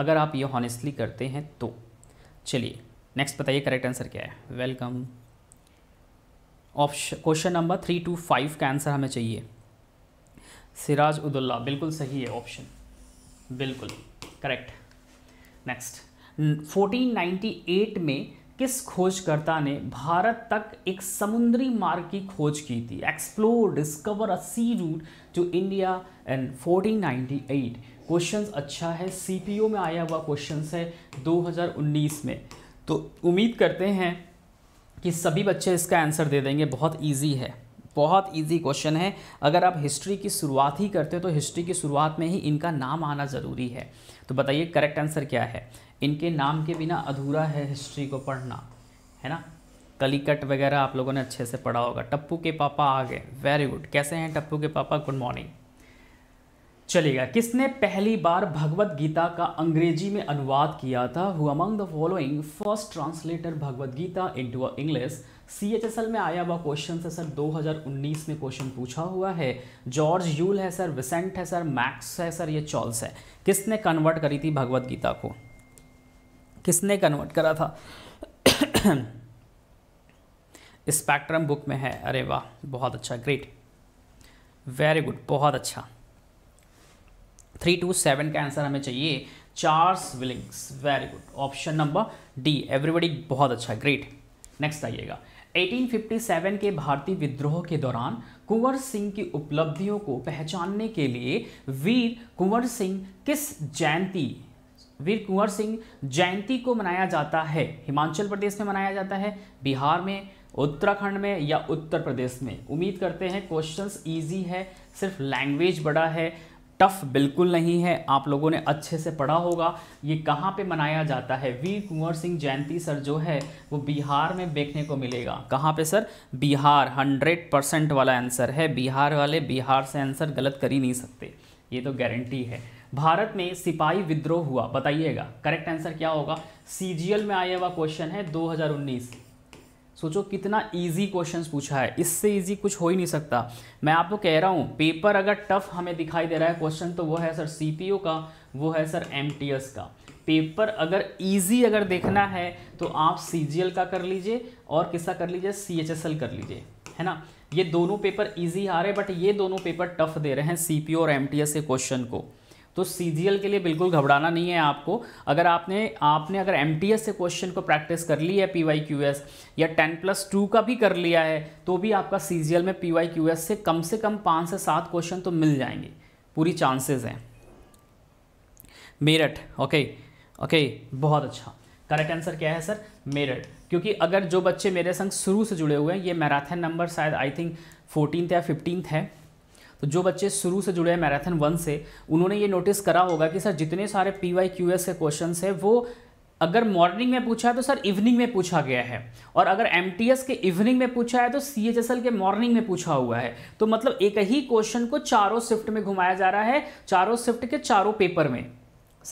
अगर आप ये हॉनेस्टली करते हैं तो चलिए नेक्स्ट बताइए करेक्ट आंसर क्या है welcome option question number three two five का आंसर हमें चाहिए सिराज उदुल्ला बिल्कुल सही है ऑप्शन बिल्कुल करेक्ट नेक्स्ट 1498 में किस खोजकर्ता ने भारत तक एक समुद्री मार्ग की खोज की थी explore discover a sea route to India and 1498 questions अच्छा है सीपीओ में आया हुआ क्वेश्चंस है 2019 में तो उम्मीद करते हैं कि सभी बच्चे इसका आंसर दे देंगे बहुत ईजी है बहुत इजी क्वेश्चन है अगर आप हिस्ट्री की शुरुआत ही करते हो तो हिस्ट्री की शुरुआत में ही इनका नाम आना ज़रूरी है तो बताइए करेक्ट आंसर क्या है इनके नाम के बिना अधूरा है हिस्ट्री को पढ़ना है ना कलिकट वगैरह आप लोगों ने अच्छे से पढ़ा होगा टप्पू के पापा आ गए वेरी गुड कैसे हैं टप्पू के पापा गुड मॉर्निंग चलेगा किसने पहली बार भगवत गीता का अंग्रेजी में अनुवाद किया था who among the following first translator Bhagavad Gita into English C H S L में आया हुआ क्वेश्चन से सर 2019 में क्वेश्चन पूछा हुआ है जॉर्ज यूल है सर विसेंट है सर मैक्स है सर ये चॉल्स है किसने कन्वर्ट करी थी भगवत गीता को किसने कन्वर्ट करा था स्पेक्ट्रम बुक में है अरे वाह बहुत अच्छा ग्रेट वेरी गुड बहुत अच्छा थ्री टू सेवन का आंसर हमें चाहिए Charles Wilkins very good option number D everybody बहुत अच्छा ग्रेट नेक्स्ट आइएगा 1857 के भारतीय विद्रोह के दौरान कुंवर सिंह की उपलब्धियों को पहचानने के लिए वीर कुंवर सिंह किस जयंती वीर कुंवर सिंह जयंती को मनाया जाता है हिमाचल प्रदेश में मनाया जाता है बिहार में उत्तराखंड में या उत्तर प्रदेश में उम्मीद करते हैं क्वेश्चंस इजी है सिर्फ लैंग्वेज बड़ा है टफ बिल्कुल नहीं है आप लोगों ने अच्छे से पढ़ा होगा ये कहाँ पे मनाया जाता है वीर कुंवर सिंह जयंती सर जो है वो बिहार में देखने को मिलेगा कहाँ पे सर बिहार हंड्रेड परसेंट वाला आंसर है बिहार वाले बिहार से आंसर गलत कर ही नहीं सकते ये तो गारंटी है भारत में सिपाही विद्रोह हुआ बताइएगा करेक्ट आंसर क्या होगा सीजीएल में आया हुआ क्वेश्चन है 2019 सोचो कितना इजी क्वेश्चंस पूछा है इससे इजी कुछ हो ही नहीं सकता मैं आपको कह रहा हूँ पेपर अगर टफ हमें दिखाई दे रहा है क्वेश्चन तो वो है सर सीपीओ का वो है सर एम का पेपर अगर इजी अगर देखना है तो आप सी का कर लीजिए और किसका कर लीजिए सी कर लीजिए है ना ये दोनों पेपर इजी आ रहे हैं बट ये दोनों पेपर टफ दे रहे हैं सीपीओ और एमटीएस के क्वेश्चन को तो सी के लिए बिल्कुल घबराना नहीं है आपको अगर आपने आपने अगर एम से क्वेश्चन को प्रैक्टिस कर ली है पी या टेन प्लस टू का भी कर लिया है तो भी आपका सी में पी से कम से कम पाँच से सात क्वेश्चन तो मिल जाएंगे पूरी चांसेस हैं मेरठ ओके ओके बहुत अच्छा करेक्ट आंसर क्या है सर मेरठ क्योंकि अगर जो बच्चे मेरे संग शुरू से जुड़े हुए हैं ये मैराथन नंबर शायद आई थिंक फोर्टीन या फिफ्टीन है तो जो बच्चे शुरू से जुड़े हैं मैराथन वन से उन्होंने ये नोटिस करा होगा कि सर जितने सारे पी वाई क्यू एस के क्वेश्चन है वो अगर मॉर्निंग में पूछा है तो सर इवनिंग में पूछा गया है और अगर एम टी एस के इवनिंग में पूछा है तो सी एच एस एल के मॉर्निंग में पूछा हुआ है तो मतलब एक ही क्वेश्चन को चारों शिफ्ट में घुमाया जा रहा है चारों शिफ्ट के चारों पेपर में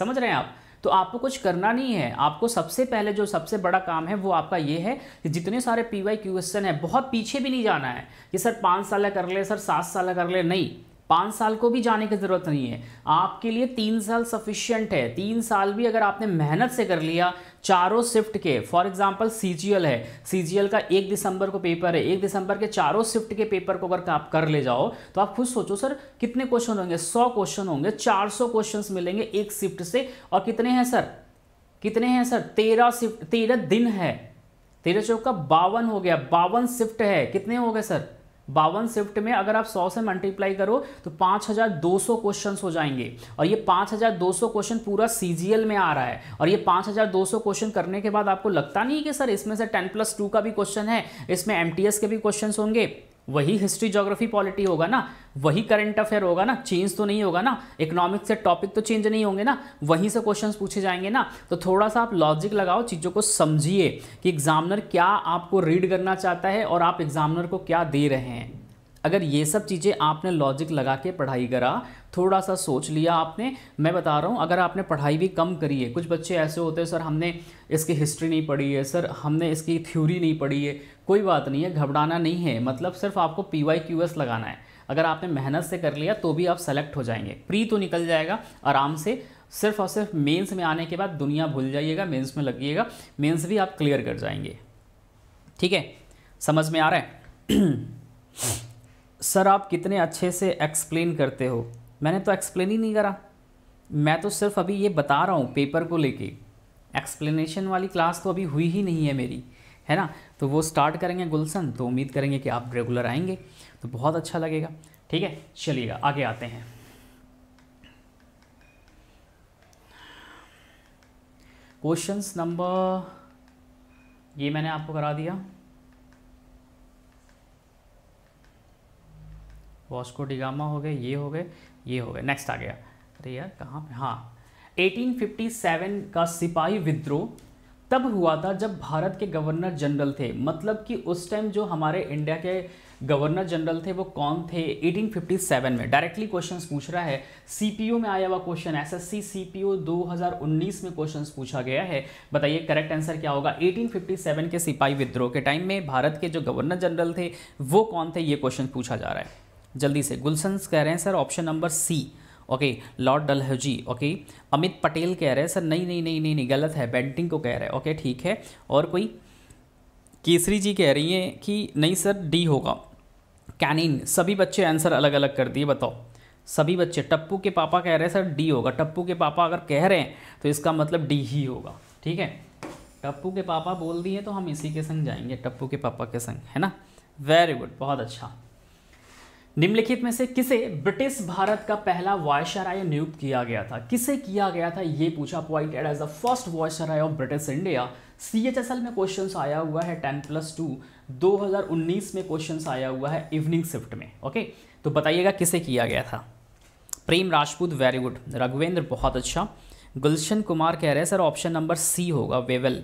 समझ रहे हैं आप तो आपको कुछ करना नहीं है आपको सबसे पहले जो सबसे बड़ा काम है वो आपका ये है कि जितने सारे पी वाई क्वेश्चन है बहुत पीछे भी नहीं जाना है कि सर पाँच साल कर ले सर सात साल कर ले नहीं पाँच साल को भी जाने की ज़रूरत नहीं है आपके लिए तीन साल सफिशियंट है तीन साल भी अगर आपने मेहनत से कर लिया चारों शिफ्ट के फॉर एग्जाम्पल सी है सी का एक दिसंबर को पेपर है एक दिसंबर के चारों शिफ्ट के पेपर को अगर आप कर ले जाओ तो आप खुद सोचो सर कितने क्वेश्चन होंगे सौ क्वेश्चन होंगे चार सौ क्वेश्चन मिलेंगे एक शिफ्ट से और कितने हैं सर कितने हैं सर तेरह शिफ्ट तेरह दिन है तेरह चौक का बावन हो गया बावन शिफ्ट है कितने हो गए सर बावन शिफ्ट में अगर आप 100 से मल्टीप्लाई करो तो 5200 क्वेश्चंस हो जाएंगे और ये 5200 क्वेश्चन पूरा सीजीएल में आ रहा है और ये 5200 क्वेश्चन करने के बाद आपको लगता नहीं कि सर इसमें से 10 प्लस टू का भी क्वेश्चन है इसमें एमटीएस के भी क्वेश्चन होंगे वही हिस्ट्री जोग्राफी पॉलिटी होगा ना वही करंट अफेयर होगा ना चेंज तो नहीं होगा ना इकोनॉमिक्स से टॉपिक तो चेंज नहीं होंगे ना वहीं से क्वेश्चंस पूछे जाएंगे ना तो थोड़ा सा आप लॉजिक लगाओ चीज़ों को समझिए कि एग्जामिनर क्या आपको रीड करना चाहता है और आप एग्जामिनर को क्या दे रहे हैं अगर ये सब चीज़ें आपने लॉजिक लगा के पढ़ाई करा थोड़ा सा सोच लिया आपने मैं बता रहा हूँ अगर आपने पढ़ाई भी कम करी है कुछ बच्चे ऐसे होते हैं सर हमने इसकी हिस्ट्री नहीं पढ़ी है सर हमने इसकी थ्योरी नहीं पढ़ी है कोई बात नहीं है घबराना नहीं है मतलब सिर्फ आपको पी वाई क्यू एस लगाना है अगर आपने मेहनत से कर लिया तो भी आप सेलेक्ट हो जाएंगे प्री तो निकल जाएगा आराम से सिर्फ और सिर्फ मेंस में आने के बाद दुनिया भूल जाइएगा मेंस में लगिएगा मेंस भी आप क्लियर कर जाएंगे ठीक है समझ में आ रहा है [clears throat] सर आप कितने अच्छे से एक्सप्लेन करते हो मैंने तो एक्सप्लेन ही नहीं करा मैं तो सिर्फ अभी ये बता रहा हूँ पेपर को लेके एक्सप्लेनेशन वाली क्लास तो अभी हुई ही नहीं है मेरी है ना तो वो स्टार्ट करेंगे गुलसन तो उम्मीद करेंगे कि आप रेगुलर आएंगे तो बहुत अच्छा लगेगा ठीक है चलिएगा आगे आते हैं क्वेश्चंस नंबर ये मैंने आपको करा दिया वॉस्को डिगामा हो गए ये हो गए ये हो गया नेक्स्ट आ गया अरे यार कहाँ पे हाँ 1857 का सिपाही विद्रोह तब हुआ था जब भारत के गवर्नर जनरल थे मतलब कि उस टाइम जो हमारे इंडिया के गवर्नर जनरल थे वो कौन थे 1857 में डायरेक्टली क्वेश्चंस पूछ रहा है सीपीओ में आया हुआ क्वेश्चन एसएससी सीपीओ 2019 में क्वेश्चंस पूछा गया है बताइए करेक्ट आंसर क्या होगा 1857 के सिपाही विद्रोह के टाइम में भारत के जो गवर्नर जनरल थे वो कौन थे ये क्वेश्चन पूछा जा रहा है जल्दी से गुलशन कह रहे हैं sir option number C okay lord Dalhousie okay Amit Patel कह रहे हैं सर नहीं नहीं नहीं नहीं नहीं गलत है बैंटिंग को कह रहे हैं ओके ठीक है और कोई केसरी जी कह रही हैं कि नहीं सर डी होगा कैनिन सभी बच्चे आंसर अलग अलग कर दिए बताओ सभी बच्चे टप्पू के पापा कह रहे हैं सर डी होगा टप्पू के पापा अगर कह रहे हैं तो इसका मतलब डी ही होगा ठीक है टप्पू के पापा बोल दिए तो हम इसी के संग जाएंगे टप्पू के पापा के संग है ना वेरी गुड बहुत अच्छा निम्नलिखित में से किसे ब्रिटिश भारत का पहला वायसराय नियुक्त किया गया था किसे किया गया था ये पूछा appointed as the first viceroy of British India C H S L में क्वेश्चन आया हुआ है टेन प्लस टू दो हजार उन्नीस में क्वेश्चन आया हुआ है इवनिंग शिफ्ट में ओके तो बताइएगा किसे किया गया था प्रेम राजपूत वेरी गुड रघुवेंद्र बहुत अच्छा गुलशन कुमार कह रहे हैं सर ऑप्शन नंबर सी होगा वेवल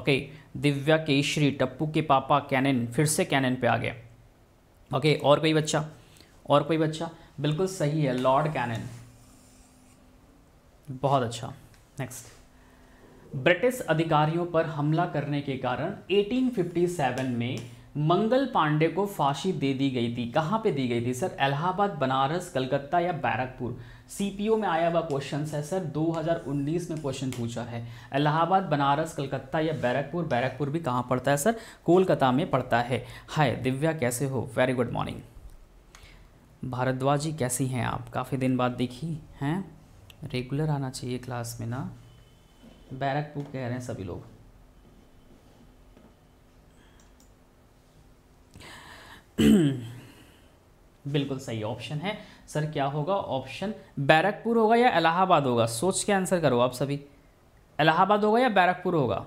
ओके दिव्या केशरी टप्पू के पापा कैनन फिर से कैनन पे आ गए ओके और कोई बच्चा और कोई बच्चा बिल्कुल सही है लॉर्ड कैनन बहुत अच्छा नेक्स्ट ब्रिटिश अधिकारियों पर हमला करने के कारण 1857 में मंगल पांडे को फांसी दे दी गई थी कहाँ पे दी गई थी सर इलाहाबाद बनारस कलकत्ता या बैरकपुर सीपीओ में आया हुआ क्वेश्चन है सर 2019 में क्वेश्चन पूछा है इलाहाबाद बनारस कलकत्ता या बैरकपुर बैरकपुर भी कहाँ पड़ता है सर कोलकाता में पड़ता है हाय दिव्या कैसे हो very good morning Bhardwaj ji कैसी हैं आप काफ़ी दिन बाद देखी हैं रेगुलर आना चाहिए क्लास में ना बैरकपुर कह रहे हैं सभी लोग बिल्कुल सही ऑप्शन है सर क्या होगा ऑप्शन बैरकपुर होगा या इलाहाबाद होगा सोच के आंसर करो आप सभी इलाहाबाद होगा या बैरकपुर होगा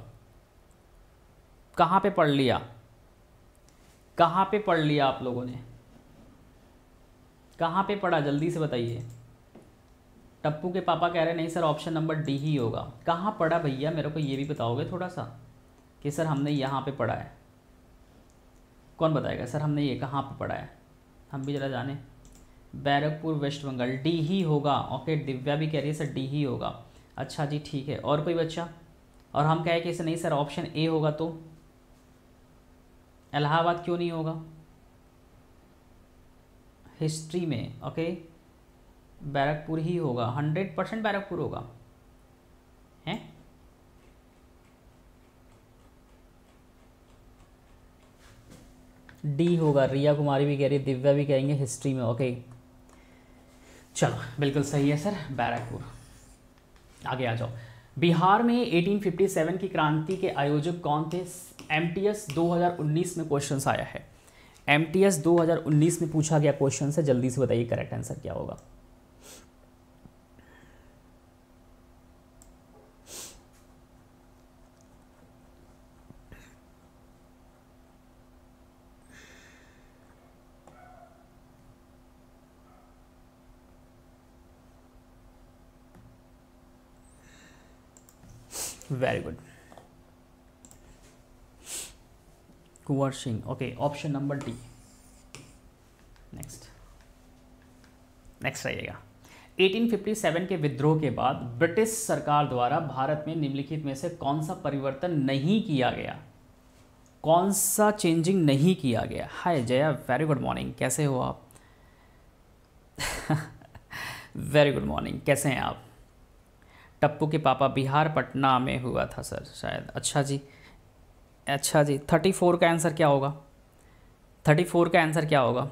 कहाँ पे पढ़ लिया कहाँ पे पढ़ लिया आप लोगों ने कहाँ पे पड़ा जल्दी से बताइए टप्पू के पापा कह रहे नहीं सर ऑप्शन नंबर डी ही होगा कहाँ पड़ा भैया मेरे को ये भी बताओगे थोड़ा सा कि सर हमने यहाँ पे पढ़ा है कौन बताएगा सर हमने ये कहाँ पे पढ़ा है हम भी ज़रा जाने बैरकपुर वेस्ट बंगाल डी ही होगा ओके दिव्या भी कह रही है सर डी ही होगा अच्छा जी ठीक है और कोई बच्चा और हम कहें कि सर नहीं सर ऑप्शन ए होगा तो इलाहाबाद क्यों नहीं होगा हिस्ट्री में ओके बैरकपुर ही होगा हंड्रेड परसेंट बैरकपुर होगा हैं डी होगा रिया कुमारी भी कह रही है दिव्या भी कहेंगे हिस्ट्री में ओके चलो बिल्कुल सही है सर बैरकपुर आगे आ जाओ बिहार में 1857 की क्रांति के आयोजक कौन थे एम टी एस दो में क्वेश्चन आया है एम टी एस दो हज़ार उन्नीस में पूछा गया क्वेश्चन से जल्दी से बताइए करेक्ट आंसर क्या होगा very good coercing okay option number d next next आइएगा 1857 के विद्रोह के बाद ब्रिटिश सरकार द्वारा भारत में निम्नलिखित में से कौन सा परिवर्तन नहीं किया गया कौन सा चेंजिंग नहीं किया गया hi Jaya very good morning कैसे हो आप वेरी गुड मॉर्निंग कैसे हैं आप टप्पू के पापा बिहार पटना में हुआ था सर शायद अच्छा जी अच्छा जी थर्टी फोर का आंसर क्या होगा थर्टी फोर का आंसर क्या होगा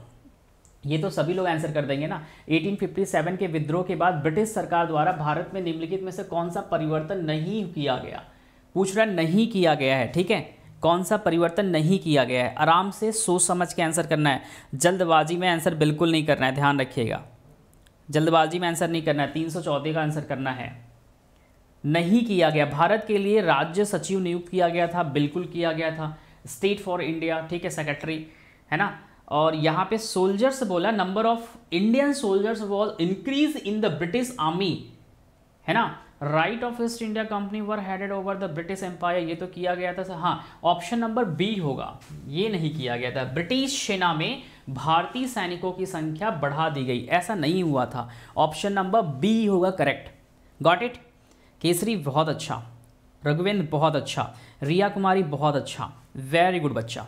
ये तो सभी लोग आंसर कर देंगे ना 1857 के विद्रोह के बाद ब्रिटिश सरकार द्वारा भारत में निम्नलिखित में से कौन सा परिवर्तन नहीं किया गया पूछ रहा नहीं किया गया है ठीक है कौन सा परिवर्तन नहीं किया गया है आराम से सोच समझ के आंसर करना है जल्दबाजी में आंसर बिल्कुल नहीं करना है ध्यान रखिएगा जल्दबाजी में आंसर नहीं करना है तीन का आंसर करना है नहीं किया गया भारत के लिए राज्य सचिव नियुक्त किया गया था बिल्कुल किया गया था स्टेट फॉर इंडिया ठीक है सेक्रेटरी है ना और यहाँ पे सोल्जर्स बोला number of Indian soldiers was increase in the British army है ना right of East India Company were headed over the British empire ये तो किया गया था हाँ ऑप्शन नंबर बी होगा ये नहीं किया गया था ब्रिटिश सेना में भारतीय सैनिकों की संख्या बढ़ा दी गई ऐसा नहीं हुआ था ऑप्शन नंबर बी होगा करेक्ट गॉट इट केसरी बहुत अच्छा रघुवेंद्र बहुत अच्छा रिया कुमारी बहुत अच्छा वेरी गुड बच्चा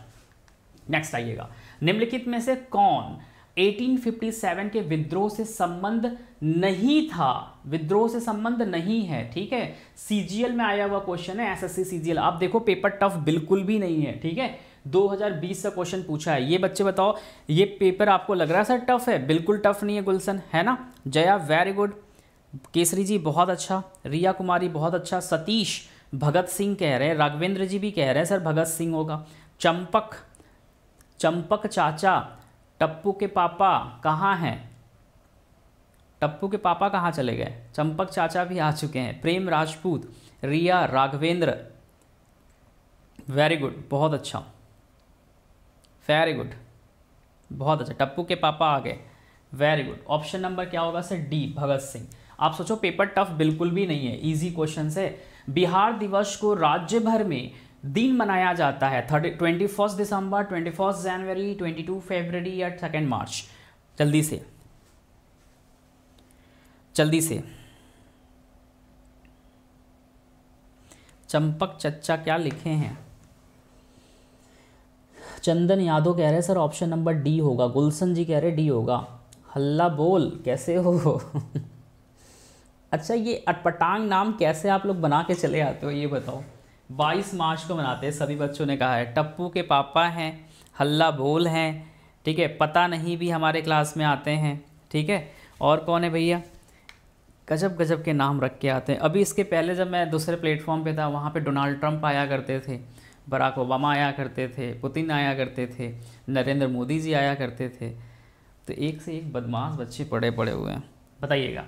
नेक्स्ट आइएगा निम्नलिखित में से कौन 1857 के विद्रोह से संबंध नहीं था विद्रोह से संबंध नहीं है ठीक है सीजीएल में आया हुआ क्वेश्चन है एसएससी सीजीएल आप देखो पेपर टफ बिल्कुल भी नहीं है ठीक है 2020 का क्वेश्चन पूछा है ये बच्चे बताओ ये पेपर आपको लग रहा है सर टफ है बिल्कुल टफ नहीं है गुलशन है ना जया वेरी गुड केसरी जी बहुत अच्छा रिया कुमारी बहुत अच्छा सतीश भगत सिंह कह रहे हैं राघवेंद्र जी भी कह रहे हैं सर भगत सिंह होगा चंपक चंपक चाचा टप्पू के पापा कहाँ हैं टप्पू के पापा कहाँ चले गए चंपक चाचा भी आ चुके हैं प्रेम राजपूत रिया राघवेंद्र वेरी गुड बहुत अच्छा वेरी गुड बहुत अच्छा टप्पू के पापा आ गए वेरी गुड ऑप्शन नंबर क्या होगा सर डी भगत सिंह आप सोचो पेपर टफ बिल्कुल भी नहीं है इजी क्वेश्चन है बिहार दिवस को राज्य भर में दिन मनाया जाता है third twenty first December twenty first January twenty two February या सेकेंड मार्च जल्दी से जल्दी से चंपक चच्चा क्या लिखे हैं चंदन यादव कह रहे हैं सर ऑप्शन नंबर डी होगा गुलशन जी कह रहे डी होगा हल्ला बोल कैसे हो अच्छा ये अटपटांग नाम कैसे आप लोग बना के चले आते हो ये बताओ 22 मार्च को मनाते हैं सभी बच्चों ने कहा है टप्पू के पापा हैं हल्ला भोल हैं ठीक है पता नहीं भी हमारे क्लास में आते हैं ठीक है और कौन है भैया गजब गजब के नाम रख के आते हैं अभी इसके पहले जब मैं दूसरे प्लेटफॉर्म पे था वहाँ पे डोनाल्ड ट्रंप आया करते थे बराक ओबामा आया करते थे पुतिन आया करते थे नरेंद्र मोदी जी आया करते थे तो एक से एक बदमाश बच्चे पड़े पड़े हुए हैं बताइएगा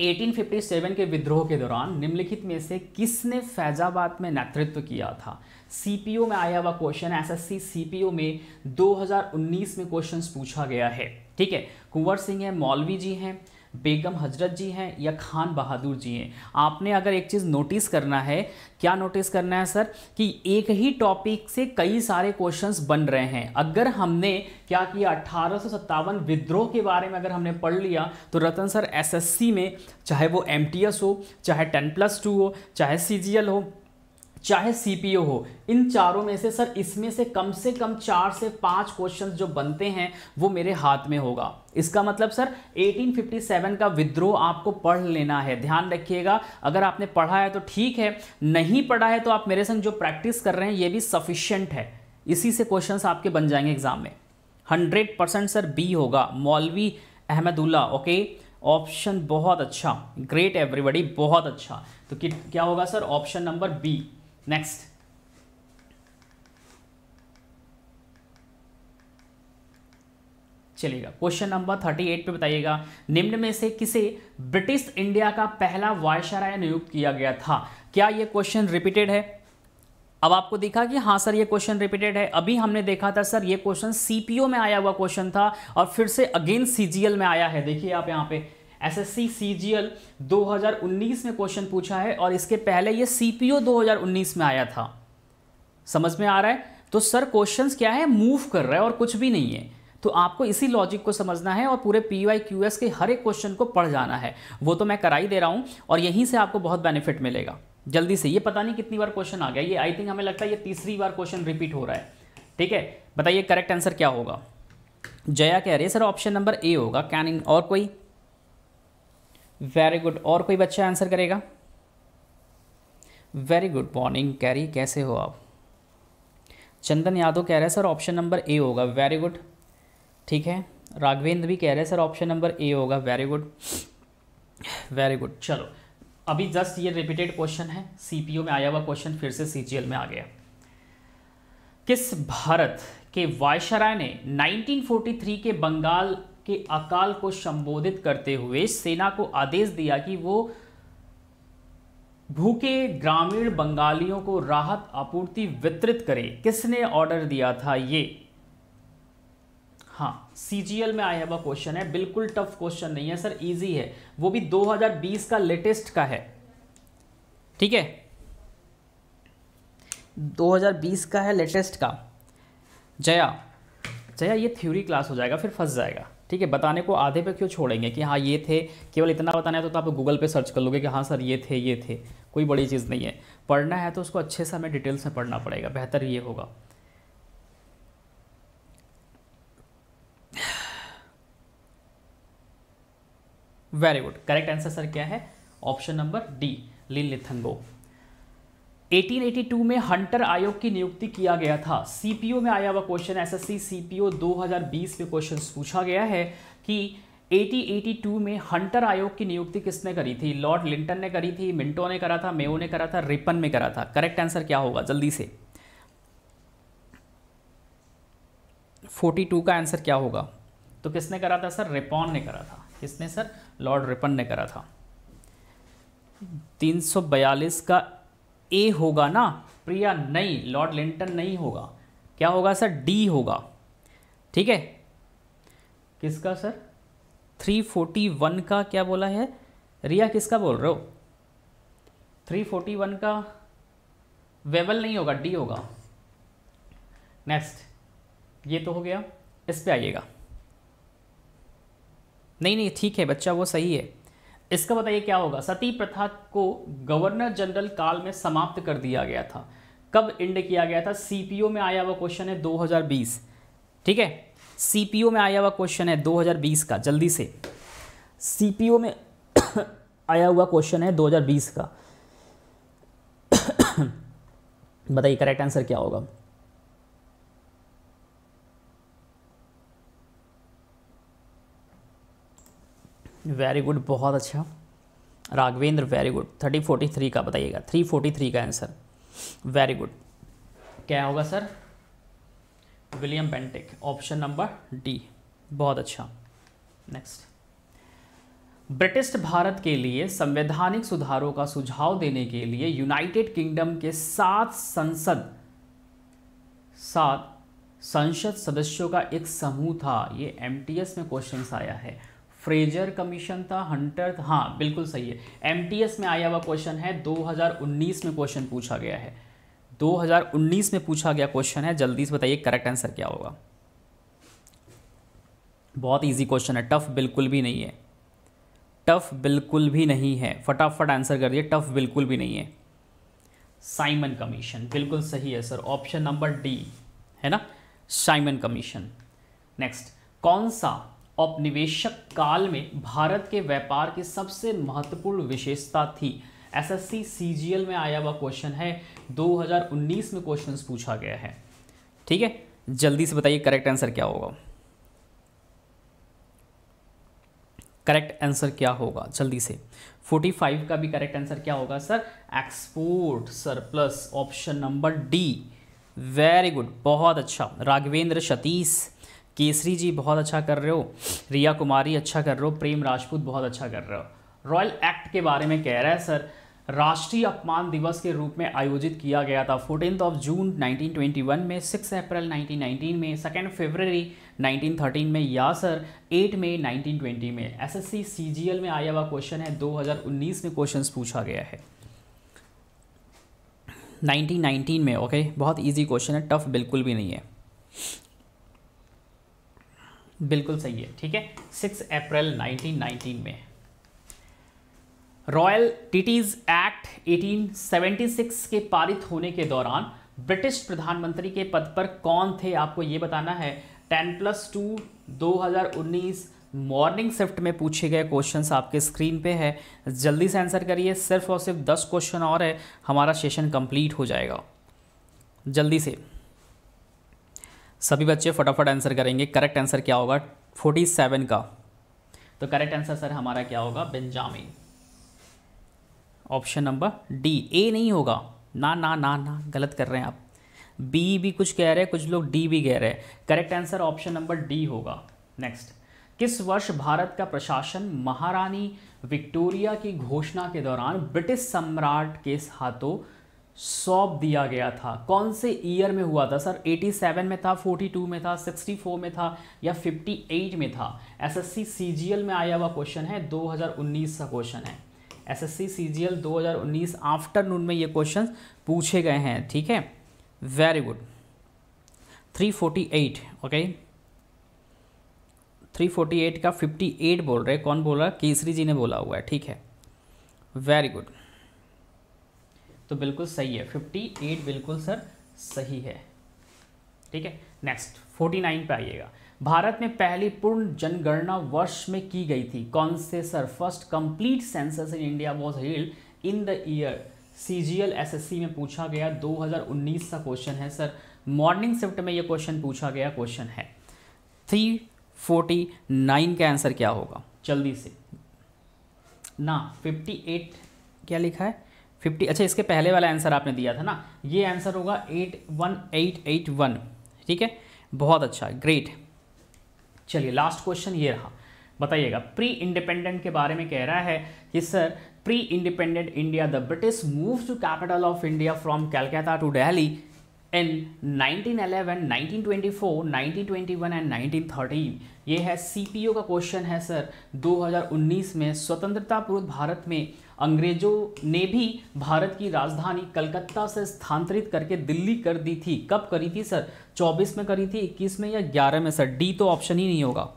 1857 के विद्रोह के दौरान निम्नलिखित में से किसने फैजाबाद में नेतृत्व किया था सीपीओ में आया हुआ क्वेश्चन एसएससी सीपीओ में 2019 में क्वेश्चंस पूछा गया है ठीक है कुंवर सिंह है मौलवी जी हैं बेगम हजरत जी हैं या खान बहादुर जी हैं आपने अगर एक चीज़ नोटिस करना है क्या नोटिस करना है सर कि एक ही टॉपिक से कई सारे क्वेश्चंस बन रहे हैं अगर हमने क्या किया अट्ठारह विद्रोह के बारे में अगर हमने पढ़ लिया तो रतन सर एसएससी में चाहे वो एमटीएस हो चाहे टेन प्लस टू हो चाहे सीजीएल हो चाहे सीपीओ हो इन चारों में से सर इसमें से कम से कम चार से पाँच क्वेश्चन जो बनते हैं वो मेरे हाथ में होगा इसका मतलब सर 1857 का विद्रोह आपको पढ़ लेना है ध्यान रखिएगा अगर आपने पढ़ा है तो ठीक है नहीं पढ़ा है तो आप मेरे संग जो प्रैक्टिस कर रहे हैं ये भी सफिशियंट है इसी से क्वेश्चन आपके बन जाएंगे एग्जाम में हंड्रेड परसेंट सर बी होगा मौलवी अहमदुल्ला ओके ऑप्शन बहुत अच्छा ग्रेट एवरीबडी बहुत अच्छा तो क्या होगा sir option number B next चलेगा क्वेश्चन नंबर 38 पे बताइएगा निम्न में से किसे ब्रिटिश इंडिया का पहला वायसराय नियुक्त किया गया था क्या यह क्वेश्चन रिपीटेड है अब आपको देखा कि हाँ सर ये क्वेश्चन रिपीटेड है अभी हमने देखा था सर ये क्वेश्चन सीपीओ में आया हुआ क्वेश्चन था और फिर से अगेन सीजीएल में आया है देखिए आप यहाँ पे एसएससी सीजीएल 2019 में क्वेश्चन पूछा है और इसके पहले ये सीपीओ 2019 में आया था समझ में आ रहा है तो सर क्वेश्चंस क्या है मूव कर रहा है और कुछ भी नहीं है तो आपको इसी लॉजिक को समझना है और पूरे पी वाई क्यू एस के हर एक क्वेश्चन को पढ़ जाना है वो तो मैं कराई दे रहा हूँ और यहीं से आपको बहुत बेनिफिट मिलेगा जल्दी से ये पता नहीं कितनी बार क्वेश्चन आ गया ये आई थिंक हमें लगता है ये तीसरी बार क्वेश्चन रिपीट हो रहा है ठीक है बताइए करेक्ट आंसर क्या होगा जया कह रही है सर ऑप्शन नंबर ए होगा कैनिंग और कोई वेरी गुड और कोई बच्चा आंसर करेगा वेरी गुड मॉर्निंग कैरी कैसे हो आप चंदन यादव कह रहे हैं सर ऑप्शन नंबर ए होगा वेरी गुड ठीक है राघवेंद्र भी कह रहे हैं सर ऑप्शन नंबर ए होगा वेरी गुड वेरी गुड चलो अभी जस्ट ये रिपीटेड क्वेश्चन है सीपीओ में आया हुआ क्वेश्चन फिर से सीजीएल में आ गया किस भारत के वायशराय ने 1943 के बंगाल के अकाल को संबोधित करते हुए सेना को आदेश दिया कि वो भूखे ग्रामीण बंगालियों को राहत आपूर्ति वितरित करे किसने ऑर्डर दिया था ये हाँ सीजीएल में आया हुआ क्वेश्चन है बिल्कुल टफ क्वेश्चन नहीं है सर इजी है वो भी 2020 का लेटेस्ट का है ठीक है 2020 का है लेटेस्ट का जया जया ये थ्योरी क्लास हो जाएगा फिर फंस जाएगा ठीक है बताने को आधे पे क्यों छोड़ेंगे कि हाँ ये थे केवल इतना बताना है तो, तो आप गूगल पे सर्च कर लोगे कि हाँ सर ये थे ये थे कोई बड़ी चीज़ नहीं है पढ़ना है तो उसको अच्छे से हमें डिटेल्स में पढ़ना पड़ेगा बेहतर ये होगा very good correct answer sir क्या है option number D Linlithgow 1882 में हंटर आयोग की नियुक्ति किया गया था सीपीओ में आया हुआ क्वेश्चन एसएससी सीपीओ 2020 में क्वेश्चन पूछा गया है कि 1882 में हंटर आयोग की नियुक्ति किसने करी थी लॉर्ड लिंटन ने करी थी मिंटो ने करा था मेयो ने करा था रिपन में करा था करेक्ट आंसर क्या होगा जल्दी से 42 का आंसर क्या होगा तो किसने करा था सर रिपॉन ने करा था किसने सर लॉर्ड रिपन ने करा था 342 का ए होगा ना प्रिया नहीं लॉर्ड लिंटन नहीं होगा क्या होगा सर डी होगा ठीक है किसका सर थ्री फोर्टी वन का क्या बोला है रिया किसका बोल रहे हो थ्री फोर्टी वन का वेवल नहीं होगा डी होगा नेक्स्ट ये तो हो गया इस पर आइएगा नहीं नहीं ठीक है बच्चा वो सही है इसका बताइए क्या होगा सती प्रथा को गवर्नर जनरल काल में समाप्त कर दिया गया था कब इंड किया गया था सीपीओ में आया हुआ क्वेश्चन है 2020 ठीक है सीपीओ में आया हुआ क्वेश्चन है 2020 का जल्दी से सीपीओ में [coughs] आया हुआ क्वेश्चन है 2020 का [coughs] बताइए करेक्ट आंसर क्या होगा वेरी गुड बहुत अच्छा Raghavendra very good thirty forty three का बताइएगा थ्री फोर्टी थ्री का आंसर वेरी गुड क्या होगा sir William Bentinck option number D बहुत अच्छा नेक्स्ट ब्रिटिश भारत के लिए संवैधानिक सुधारों का सुझाव देने के लिए यूनाइटेड किंगडम के सात संसद सात संसद सदस्यों का एक समूह था ये एमटीएस में क्वेश्चन आया है फ्रेजर कमीशन था हंटर था हाँ बिल्कुल सही है एमटीएस में आया हुआ क्वेश्चन है 2019 में क्वेश्चन पूछा गया है 2019 में पूछा गया क्वेश्चन है जल्दी से बताइए करेक्ट आंसर क्या होगा बहुत इजी क्वेश्चन है टफ बिल्कुल भी नहीं है टफ बिल्कुल भी नहीं है फटाफट आंसर कर दिए टफ बिल्कुल भी नहीं है साइमन कमीशन बिल्कुल सही है सर ऑप्शन नंबर डी है ना साइमन कमीशन नेक्स्ट कौन सा औपनिवेशक काल में भारत के व्यापार की सबसे महत्वपूर्ण विशेषता थी एसएससी सीजीएल में आया हुआ क्वेश्चन है 2019 में क्वेश्चन पूछा गया है ठीक है जल्दी से बताइए करेक्ट आंसर क्या होगा करेक्ट आंसर क्या होगा जल्दी से 45 का भी करेक्ट आंसर क्या होगा sir export surplus option number D very good बहुत अच्छा राघवेंद्र सतीश केसरी जी बहुत अच्छा कर रहे हो रिया कुमारी अच्छा कर रहे हो प्रेम राजपूत बहुत अच्छा कर रहे हो रॉयल एक्ट के बारे में कह रहा है सर राष्ट्रीय अपमान दिवस के रूप में आयोजित किया गया था फोर्टीन ऑफ जून 1921 में सिक्स अप्रैल 1919 में सेकेंड फेबररी 1913 में या सर एट मई 1920 में एसएससी सीजीएल में आया हुआ क्वेश्चन है 2019 में क्वेश्चंस पूछा गया है 1919 में ओके बहुत इजी क्वेश्चन है टफ बिल्कुल भी नहीं है बिल्कुल सही है ठीक है सिक्स अप्रैल 1919 में रॉयल टिटीज एक्ट 1876 के पारित होने के दौरान ब्रिटिश प्रधानमंत्री के पद पर कौन थे आपको ये बताना है टेन प्लस टू दो मॉर्निंग शिफ्ट में पूछे गए क्वेश्चंस आपके स्क्रीन पे है जल्दी से आंसर करिए सिर्फ और सिर्फ दस क्वेश्चन और है हमारा सेशन कंप्लीट हो जाएगा जल्दी से सभी बच्चे फटाफट आंसर करेंगे करेक्ट आंसर क्या होगा फोर्टी सेवन का तो करेक्ट आंसर सर हमारा क्या होगा Benjamin option number D A नहीं होगा ना ना ना ना गलत कर रहे हैं आप बी भी कुछ कह रहे हैं कुछ लोग डी भी कह रहे हैं correct answer option number D होगा नेक्स्ट किस वर्ष भारत का प्रशासन महारानी विक्टोरिया की घोषणा के दौरान ब्रिटिश सम्राट के हाथों सौंप दिया गया था कौन से ईयर में हुआ था सर 87 में था 42 में था 64 में था या 58 में था एसएससी सीजीएल में आया हुआ क्वेश्चन है 2019 का क्वेश्चन है एसएससी सीजीएल 2019 आफ्टरनून में ये क्वेश्चन पूछे गए हैं ठीक है वेरी गुड 348 ओके 348 का 58 बोल रहे कौन बोल रहा केसरी जी ने बोला हुआ है ठीक है वेरी गुड तो बिल्कुल सही है फिफ्टी एट बिल्कुल सर सही है ठीक है नेक्स्ट फोर्टी नाइन पर आइएगा भारत में पहली पूर्ण जनगणना वर्ष में की गई थी कौन से sir first complete census in India was held in the year C G L S S C में पूछा गया 2019 का क्वेश्चन है सर मॉर्निंग शिफ्ट में यह क्वेश्चन पूछा गया क्वेश्चन है थ्री फोर्टी नाइन का आंसर क्या होगा जल्दी से ना फिफ्टी एट क्या लिखा है फिफ्टी अच्छा इसके पहले वाला आंसर आपने दिया था ना ये आंसर होगा eight one eight eight one ठीक है बहुत अच्छा ग्रेट चलिए लास्ट क्वेश्चन ये रहा बताइएगा प्री इंडिपेंडेंट के बारे में कह रहा है कि sir pre independent India the British move to capital of India from Calcutta to Delhi in 1911, 1924, 1921 and nineteen thirteen ये है ओ का क्वेश्चन है सर 2019 में स्वतंत्रता पूर्व भारत में अंग्रेजों ने भी भारत की राजधानी कलकत्ता से स्थानांतरित करके दिल्ली कर दी थी कब करी थी सर 24 में करी थी 21 में या 11 में सर डी तो ऑप्शन ही नहीं होगा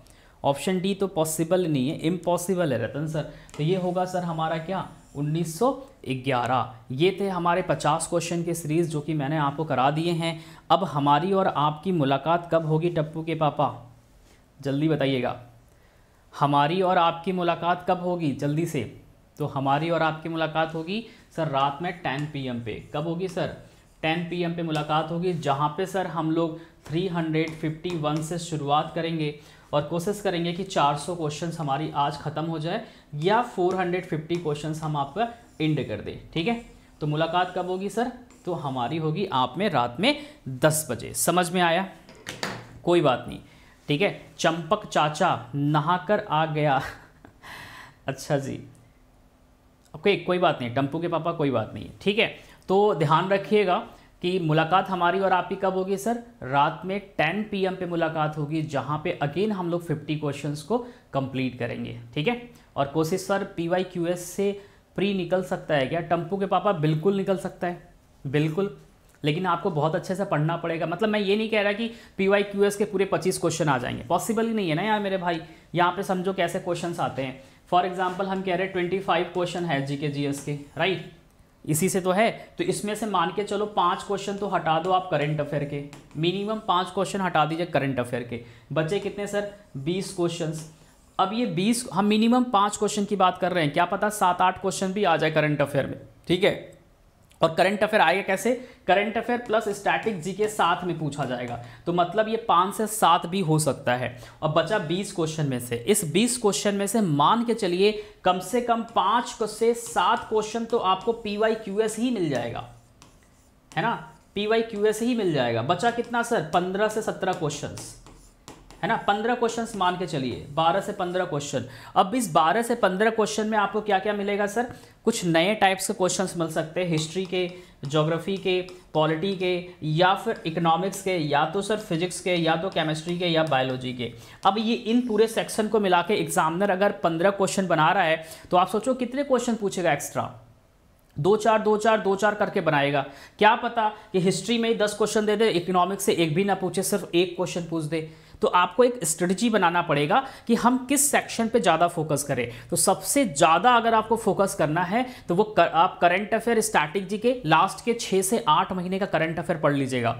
ऑप्शन डी तो पॉसिबल नहीं है इम्पॉसिबल है रतन सर तो ये होगा सर हमारा क्या 1911 ये थे हमारे 50 क्वेश्चन के सीरीज़ जो कि मैंने आपको करा दिए हैं अब हमारी और आपकी मुलाकात कब होगी टप्पू के पापा जल्दी बताइएगा हमारी और आपकी मुलाकात कब होगी जल्दी से तो हमारी और आपकी मुलाकात होगी सर रात में टेन पी पे कब होगी सर 10 पीएम पे मुलाकात होगी जहाँ पे सर हम लोग 351 से शुरुआत करेंगे और कोशिश करेंगे कि 400 क्वेश्चंस हमारी आज ख़त्म हो जाए या 450 क्वेश्चंस हम आप एंड कर दें ठीक है तो मुलाकात कब होगी सर तो हमारी होगी आप में रात में 10 बजे समझ में आया कोई बात नहीं ठीक है चंपक चाचा नहाकर आ गया [laughs] अच्छा जी ओके कोई बात नहीं डम्पू के पापा कोई बात नहीं है ठीक है तो ध्यान रखिएगा कि मुलाकात हमारी और आपकी कब होगी सर रात में 10 पीएम पे मुलाकात होगी जहाँ पे अगेन हम लोग 50 क्वेश्चंस को कंप्लीट करेंगे ठीक है और कोशिश सर पी से प्री निकल सकता है क्या टम्पू के पापा बिल्कुल निकल सकता है बिल्कुल लेकिन आपको बहुत अच्छे से पढ़ना पड़ेगा मतलब मैं ये नहीं कह रहा कि पी वाई क्यू एस के पूरे पच्चीस क्वेश्चन आ जाएंगे पॉसिबल ही नहीं है ना यार मेरे भाई यहाँ पे समझो कैसे क्वेश्चन आते हैं फॉर एग्जाम्पल हम कह रहे हैं ट्वेंटी फाइव क्वेश्चन है जी के जी एस के राइट इसी से तो है तो इसमें से मान के चलो पांच क्वेश्चन तो हटा दो आप करंट अफेयर के मिनिमम पांच क्वेश्चन हटा दीजिए करंट अफेयर के बचे कितने सर बीस क्वेश्चन अब ये बीस हम मिनिमम पांच क्वेश्चन की बात कर रहे हैं क्या पता सात आठ क्वेश्चन भी आ जाए करंट अफेयर में ठीक है और करंट अफेयर आएगा कैसे current affair plus static G K साथ में पूछा जाएगा तो मतलब ये पाँच से सात भी हो सकता है और बचा बीस क्वेश्चन में से इस बीस क्वेश्चन में से मान के चलिए कम से कम पाँच से सात क्वेश्चन तो आपको पी वाई क्यू एस ही मिल जाएगा है ना पी वाई क्यू एस ही मिल जाएगा बचा कितना सर पंद्रह से सत्रह क्वेश्चन है ना पंद्रह क्वेश्चन मान के चलिए बारह से पंद्रह क्वेश्चन अब इस बारह से पंद्रह क्वेश्चन में आपको क्या क्या मिलेगा सर कुछ नए टाइप्स के क्वेश्चन मिल सकते हैं हिस्ट्री के जोग्राफी के पॉलिटी के या फिर इकोनॉमिक्स के या तो सर फिजिक्स के या तो केमिस्ट्री के या बायोलॉजी के अब ये इन पूरे सेक्शन को मिला के एग्जामिनर अगर पंद्रह क्वेश्चन बना रहा है तो आप सोचो कितने क्वेश्चन पूछेगा एक्स्ट्रा दो चार दो चार दो चार करके बनाएगा क्या पता कि हिस्ट्री में ही दस क्वेश्चन दे दे इकोनॉमिक्स से एक भी ना पूछे सिर्फ एक क्वेश्चन पूछ दे तो आपको एक स्ट्रेटजी बनाना पड़ेगा कि हम किस सेक्शन पे ज़्यादा फोकस करें तो सबसे ज़्यादा अगर आपको फोकस करना है तो वो कर, आप करंट अफेयर स्ट्रैटेजी के लास्ट के छः से आठ महीने का करंट अफेयर पढ़ लीजिएगा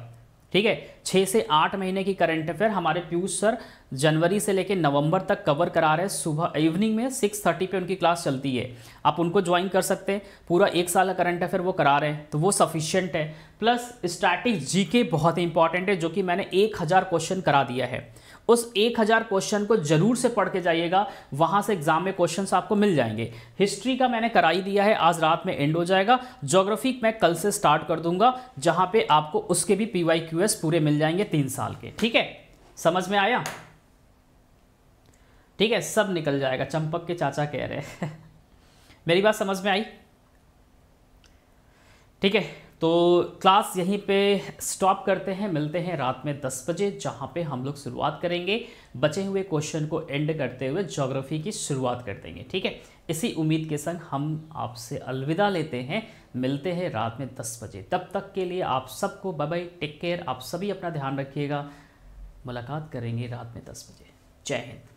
ठीक है छः से आठ महीने की करंट अफेयर हमारे पीयूष सर जनवरी से लेकर नवंबर तक कवर करा रहे हैं सुबह इवनिंग में सिक्स थर्टी पे उनकी क्लास चलती है आप उनको ज्वाइन कर सकते हैं पूरा एक साल का करंट अफेयर वो करा रहे हैं तो वो सफिशियंट है प्लस स्टैटिक जीके बहुत इंपॉर्टेंट है जो कि मैंने एक हज़ार क्वेश्चन करा दिया है उस 1000 क्वेश्चन को जरूर से पढ़ के जाइएगा वहां से एग्जाम में क्वेश्चन आपको मिल जाएंगे हिस्ट्री का मैंने कराई दिया है आज रात में एंड हो जाएगा जोग्राफी मैं कल से स्टार्ट कर दूंगा जहां पे आपको उसके भी पी पूरे मिल जाएंगे तीन साल के ठीक है समझ में आया ठीक है सब निकल जाएगा चंपक के चाचा कह रहे हैं [laughs] मेरी बात समझ में आई ठीक है तो क्लास यहीं पे स्टॉप करते हैं मिलते हैं रात में 10 बजे जहाँ पे हम लोग शुरुआत करेंगे बचे हुए क्वेश्चन को एंड करते हुए जोग्राफी की शुरुआत कर देंगे ठीक है इसी उम्मीद के संग हम आपसे अलविदा लेते हैं मिलते हैं रात में 10 बजे तब तक के लिए आप सबको बाय बाय टेक केयर आप सभी अपना ध्यान रखिएगा मुलाकात करेंगे रात में दस बजे जय हिंद